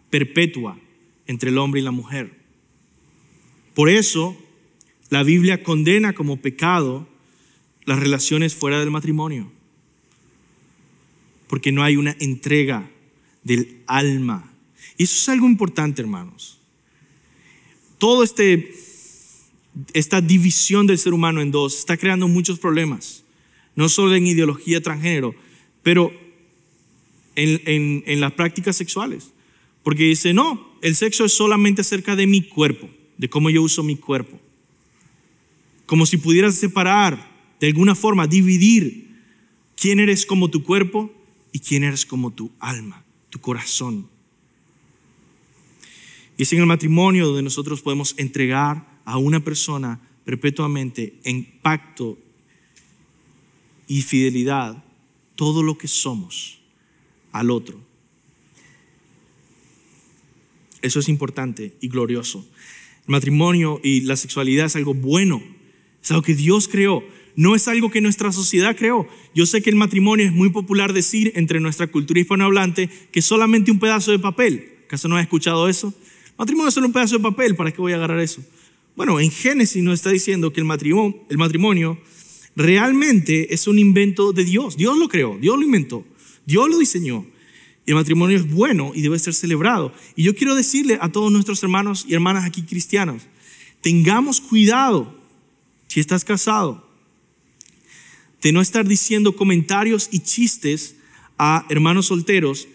perpetua entre el hombre y la mujer. Por eso, la Biblia condena como pecado las relaciones fuera del matrimonio, porque no hay una entrega del alma. Y eso es algo importante, hermanos. Todo este esta división del ser humano en dos está creando muchos problemas, no solo en ideología transgénero, pero en, en, las prácticas sexuales. Porque dice, no, el sexo es solamente acerca de mi cuerpo, de cómo yo uso mi cuerpo. Como si pudieras separar, de alguna forma, dividir quién eres como tu cuerpo y quién eres como tu alma tu corazón. Y es en el matrimonio donde nosotros podemos entregar a una persona perpetuamente en pacto y fidelidad todo lo que somos al otro. Eso es importante y glorioso. El matrimonio y la sexualidad es algo bueno, es algo que Dios creó. No es algo que nuestra sociedad creó. Yo sé que el matrimonio es muy popular decir entre nuestra cultura hispanohablante que solamente un pedazo de papel. ¿Acaso no has escuchado eso? Matrimonio es solo un pedazo de papel, ¿para qué voy a agarrar eso? Bueno, en Génesis nos está diciendo que el matrimonio, el matrimonio realmente es un invento de Dios. Dios lo creó, Dios lo inventó, Dios lo diseñó. el matrimonio es bueno y debe ser celebrado. Y yo quiero decirle a todos nuestros hermanos y hermanas aquí cristianos, tengamos cuidado si estás casado de no estar diciendo comentarios y chistes a hermanos solteros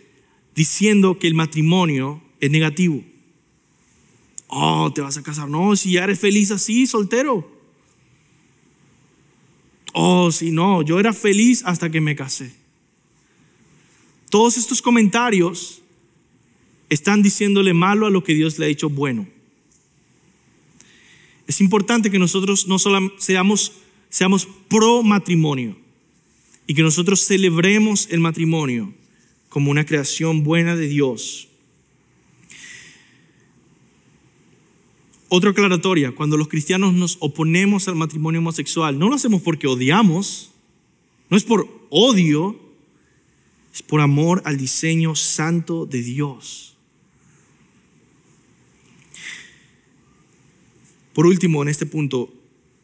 diciendo que el matrimonio es negativo. Oh, te vas a casar. No, si ya eres feliz así, soltero. Oh, si no, yo era feliz hasta que me casé. Todos estos comentarios están diciéndole malo a lo que Dios le ha dicho bueno. Es importante que nosotros no solo seamos seamos pro matrimonio y que nosotros celebremos el matrimonio como una creación buena de Dios. Otra aclaratoria, cuando los cristianos nos oponemos al matrimonio homosexual, no lo hacemos porque odiamos, no es por odio, es por amor al diseño santo de Dios. Por último, en este punto,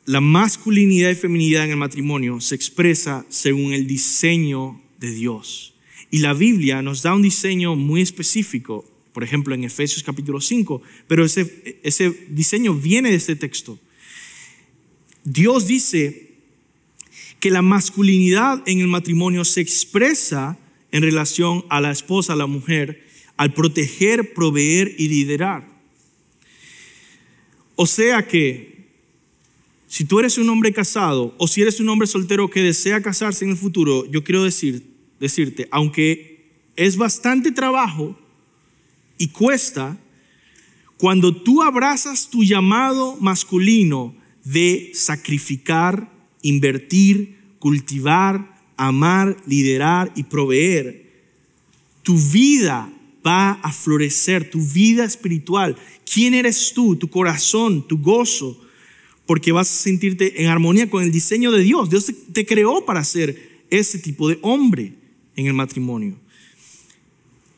la masculinidad y feminidad en el matrimonio se expresa según el diseño de Dios. Y la Biblia nos da un diseño muy específico, por ejemplo en Efesios capítulo 5, pero ese, ese diseño viene de este texto. Dios dice que la masculinidad en el matrimonio se expresa en relación a la esposa, a la mujer, al proteger, proveer y liderar. O sea que si tú eres un hombre casado o si eres un hombre soltero que desea casarse en el futuro, yo quiero decir, decirte, aunque es bastante trabajo y cuesta, cuando tú abrazas tu llamado masculino de sacrificar, invertir, cultivar, amar, liderar y proveer, tu vida va a florecer, tu vida espiritual. ¿Quién eres tú? Tu corazón, tu gozo, porque vas a sentirte en armonía con el diseño de Dios. Dios te creó para ser ese tipo de hombre en el matrimonio.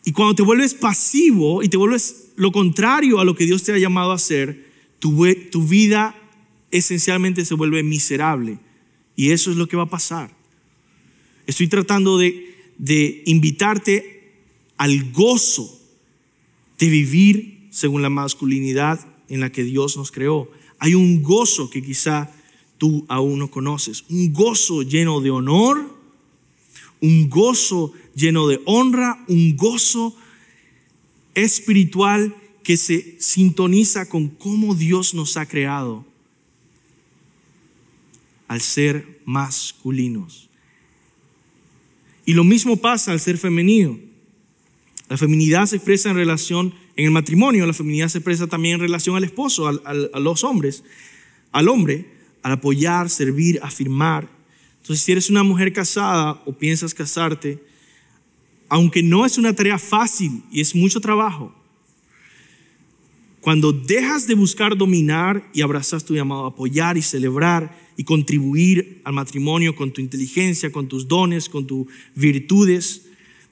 Y cuando te vuelves pasivo y te vuelves lo contrario a lo que Dios te ha llamado a hacer, tu, tu vida esencialmente se vuelve miserable. Y eso es lo que va a pasar. Estoy tratando de invitarte al gozo de vivir según la masculinidad en la que Dios nos creó. Hay un gozo que quizá tú aún no conoces, un gozo lleno de honor, un gozo lleno de honra, un gozo espiritual que se sintoniza con cómo Dios nos ha creado al ser masculinos. Y lo mismo pasa al ser femenino. La feminidad se expresa en relación en el matrimonio, la feminidad se expresa también en relación al esposo, al, a los hombres, al hombre, al apoyar, servir, afirmar. Entonces, si eres una mujer casada o piensas casarte, aunque no es una tarea fácil y es mucho trabajo, cuando dejas de buscar dominar y abrazas tu llamado a apoyar y celebrar y contribuir al matrimonio con tu inteligencia, con tus dones, con tus virtudes,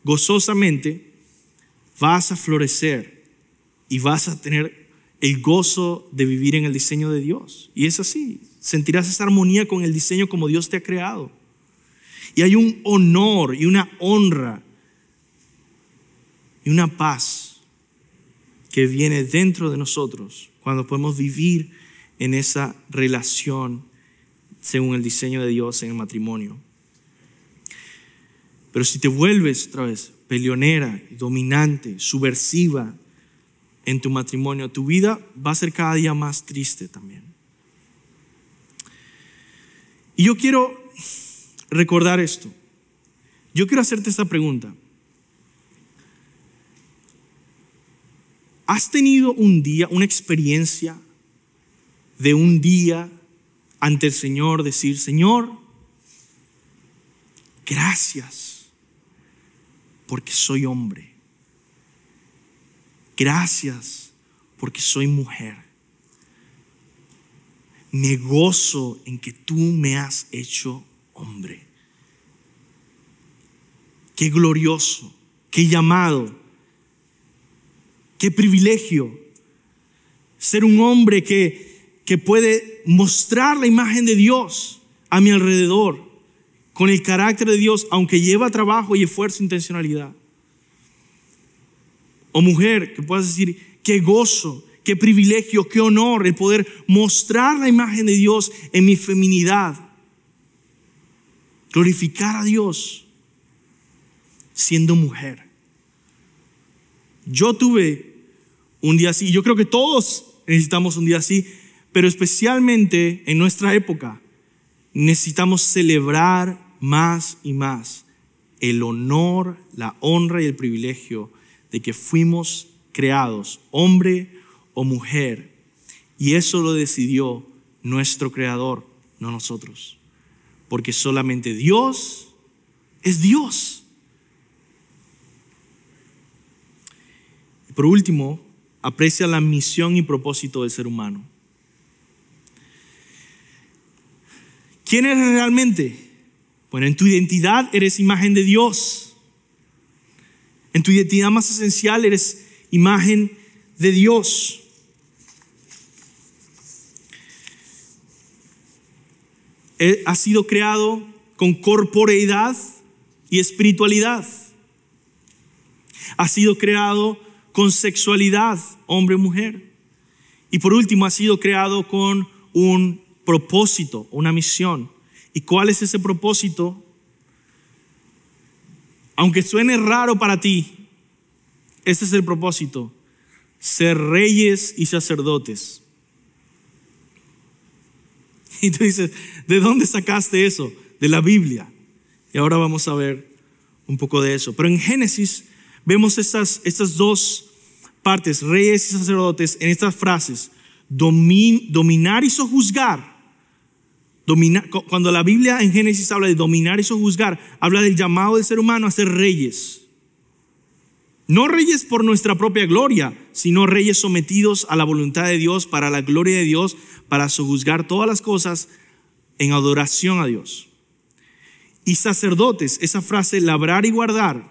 gozosamente, vas a florecer y vas a tener el gozo de vivir en el diseño de Dios. Y es así, sentirás esa armonía con el diseño como Dios te ha creado. Y hay un honor y una honra y una paz que viene dentro de nosotros cuando podemos vivir en esa relación según el diseño de Dios en el matrimonio. Pero si te vuelves otra vez peleonera, dominante, subversiva, en tu matrimonio, tu vida va a ser cada día más triste también. Y yo quiero recordar esto. Yo quiero hacerte esta pregunta. ¿Has tenido un día, una experiencia de un día ante el Señor, decir, Señor, gracias, porque soy hombre? Gracias porque soy mujer. Me gozo en que tú me has hecho hombre. Qué glorioso, qué llamado, qué privilegio ser un hombre que, que puede mostrar la imagen de Dios a mi alrededor, con el carácter de Dios, aunque lleva trabajo y esfuerzo e intencionalidad o mujer, que puedas decir, qué gozo, qué privilegio, qué honor el poder mostrar la imagen de Dios en mi feminidad. Glorificar a Dios siendo mujer. Yo tuve un día así, yo creo que todos necesitamos un día así, pero especialmente en nuestra época necesitamos celebrar más y más el honor, la honra y el privilegio de que fuimos creados, hombre o mujer. Y eso lo decidió nuestro creador, no nosotros. Porque solamente Dios es Dios. por último, aprecia la misión y propósito del ser humano. ¿Quién eres realmente? Bueno, en tu identidad eres imagen de Dios. En tu identidad más esencial eres imagen de Dios. Eh, ha sido creado con corporeidad y espiritualidad. Ha sido creado con sexualidad, hombre y mujer. Y por último, ha sido creado con un propósito, una misión. ¿Y cuál es ese propósito? Aunque suene raro para ti, este es el propósito, ser reyes y sacerdotes. Y tú dices, ¿de dónde sacaste eso? De la Biblia. Y ahora vamos a ver un poco de eso. Pero en Génesis vemos estas, estas dos partes, reyes y sacerdotes, en estas frases, dominar y sojuzgar cuando la Biblia en Génesis habla de dominar y sojuzgar, habla del llamado del ser humano a ser reyes. No reyes por nuestra propia gloria, sino reyes sometidos a la voluntad de Dios, para la gloria de Dios, para sojuzgar todas las cosas en adoración a Dios. Y sacerdotes, esa frase labrar y guardar,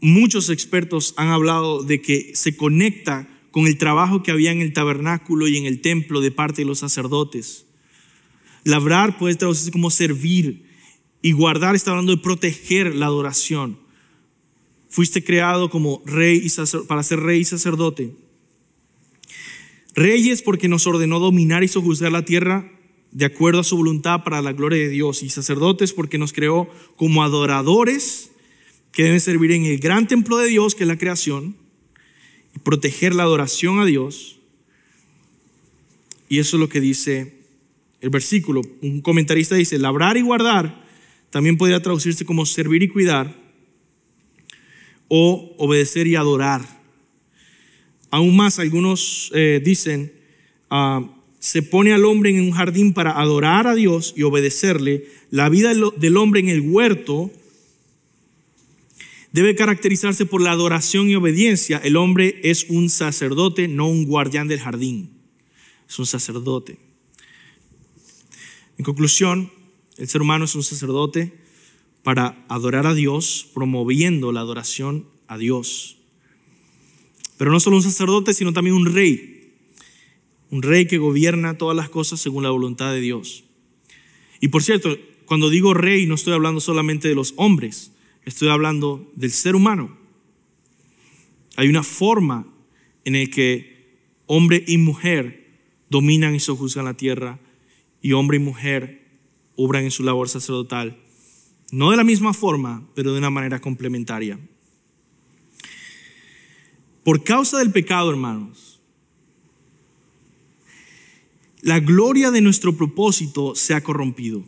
muchos expertos han hablado de que se conecta con el trabajo que había en el tabernáculo y en el templo de parte de los sacerdotes. Labrar puede traducirse como servir y guardar está hablando de proteger la adoración. Fuiste creado como rey para ser rey y sacerdote. Reyes porque nos ordenó dominar y sojuzgar la tierra de acuerdo a su voluntad para la gloria de Dios. Y sacerdotes porque nos creó como adoradores que deben servir en el gran templo de Dios que es la creación proteger la adoración a Dios. Y eso es lo que dice el versículo. Un comentarista dice, labrar y guardar también podría traducirse como servir y cuidar o obedecer y adorar. Aún más, algunos eh, dicen, ah, se pone al hombre en un jardín para adorar a Dios y obedecerle, la vida del hombre en el huerto debe caracterizarse por la adoración y obediencia. El hombre es un sacerdote, no un guardián del jardín. Es un sacerdote. En conclusión, el ser humano es un sacerdote para adorar a Dios, promoviendo la adoración a Dios. Pero no solo un sacerdote, sino también un rey. Un rey que gobierna todas las cosas según la voluntad de Dios. Y por cierto, cuando digo rey no estoy hablando solamente de los hombres, estoy hablando del ser humano. Hay una forma en la que hombre y mujer dominan y sojuzgan la tierra y hombre y mujer obran en su labor sacerdotal. No de la misma forma, pero de una manera complementaria. Por causa del pecado, hermanos, la gloria de nuestro propósito se ha corrompido.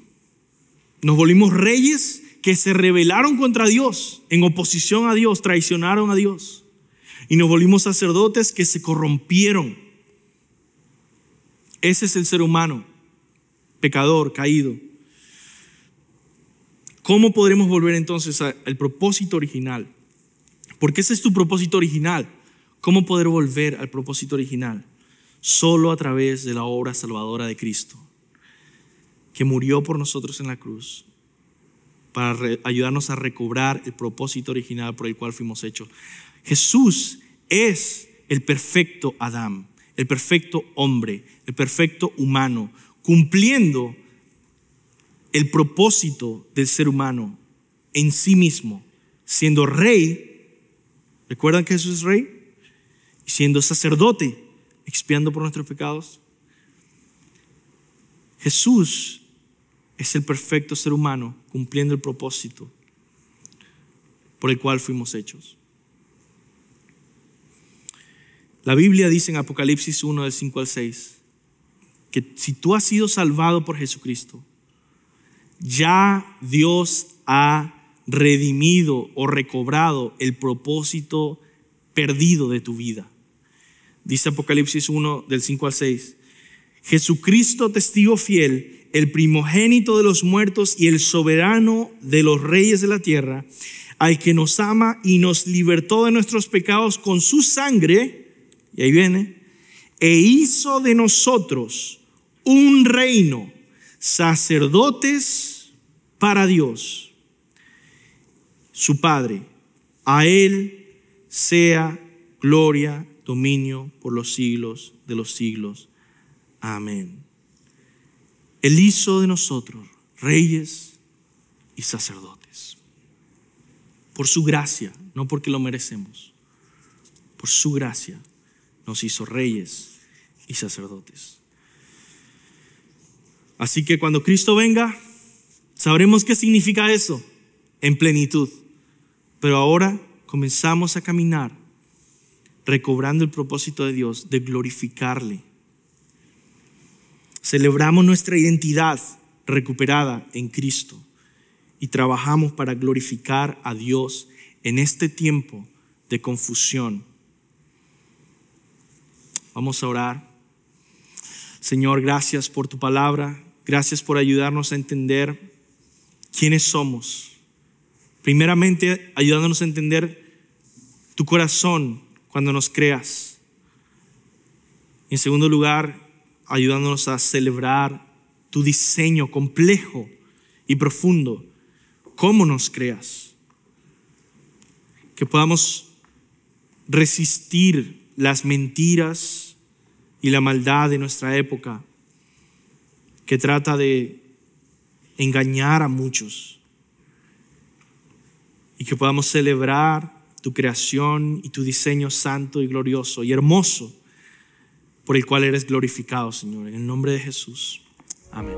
Nos volvimos reyes que se rebelaron contra Dios, en oposición a Dios, traicionaron a Dios. Y nos volvimos sacerdotes que se corrompieron. Ese es el ser humano, pecador, caído. ¿Cómo podremos volver entonces al propósito original? Porque ese es tu propósito original. ¿Cómo poder volver al propósito original? Solo a través de la obra salvadora de Cristo, que murió por nosotros en la cruz para ayudarnos a recobrar el propósito original por el cual fuimos hechos. Jesús es el perfecto Adán, el perfecto hombre, el perfecto humano, cumpliendo el propósito del ser humano en sí mismo, siendo rey. ¿Recuerdan que Jesús es rey? Y siendo sacerdote, expiando por nuestros pecados. Jesús es el perfecto ser humano cumpliendo el propósito por el cual fuimos hechos. La Biblia dice en Apocalipsis 1 del 5 al 6 que si tú has sido salvado por Jesucristo, ya Dios ha redimido o recobrado el propósito perdido de tu vida. Dice Apocalipsis 1 del 5 al 6. Jesucristo, testigo fiel, el primogénito de los muertos y el soberano de los reyes de la tierra, al que nos ama y nos libertó de nuestros pecados con su sangre, y ahí viene, e hizo de nosotros un reino, sacerdotes para Dios, su Padre. A Él sea gloria, dominio por los siglos de los siglos. Amén. Él hizo de nosotros reyes y sacerdotes. Por su gracia, no porque lo merecemos, por su gracia nos hizo reyes y sacerdotes. Así que cuando Cristo venga, sabremos qué significa eso en plenitud. Pero ahora comenzamos a caminar recobrando el propósito de Dios de glorificarle Celebramos nuestra identidad recuperada en Cristo y trabajamos para glorificar a Dios en este tiempo de confusión. Vamos a orar. Señor, gracias por tu palabra. Gracias por ayudarnos a entender quiénes somos. Primeramente, ayudándonos a entender tu corazón cuando nos creas. En segundo lugar, ayudándonos a celebrar tu diseño complejo y profundo, cómo nos creas. Que podamos resistir las mentiras y la maldad de nuestra época, que trata de engañar a muchos. Y que podamos celebrar tu creación y tu diseño santo y glorioso y hermoso por el cual eres glorificado, Señor. En el nombre de Jesús. Amén.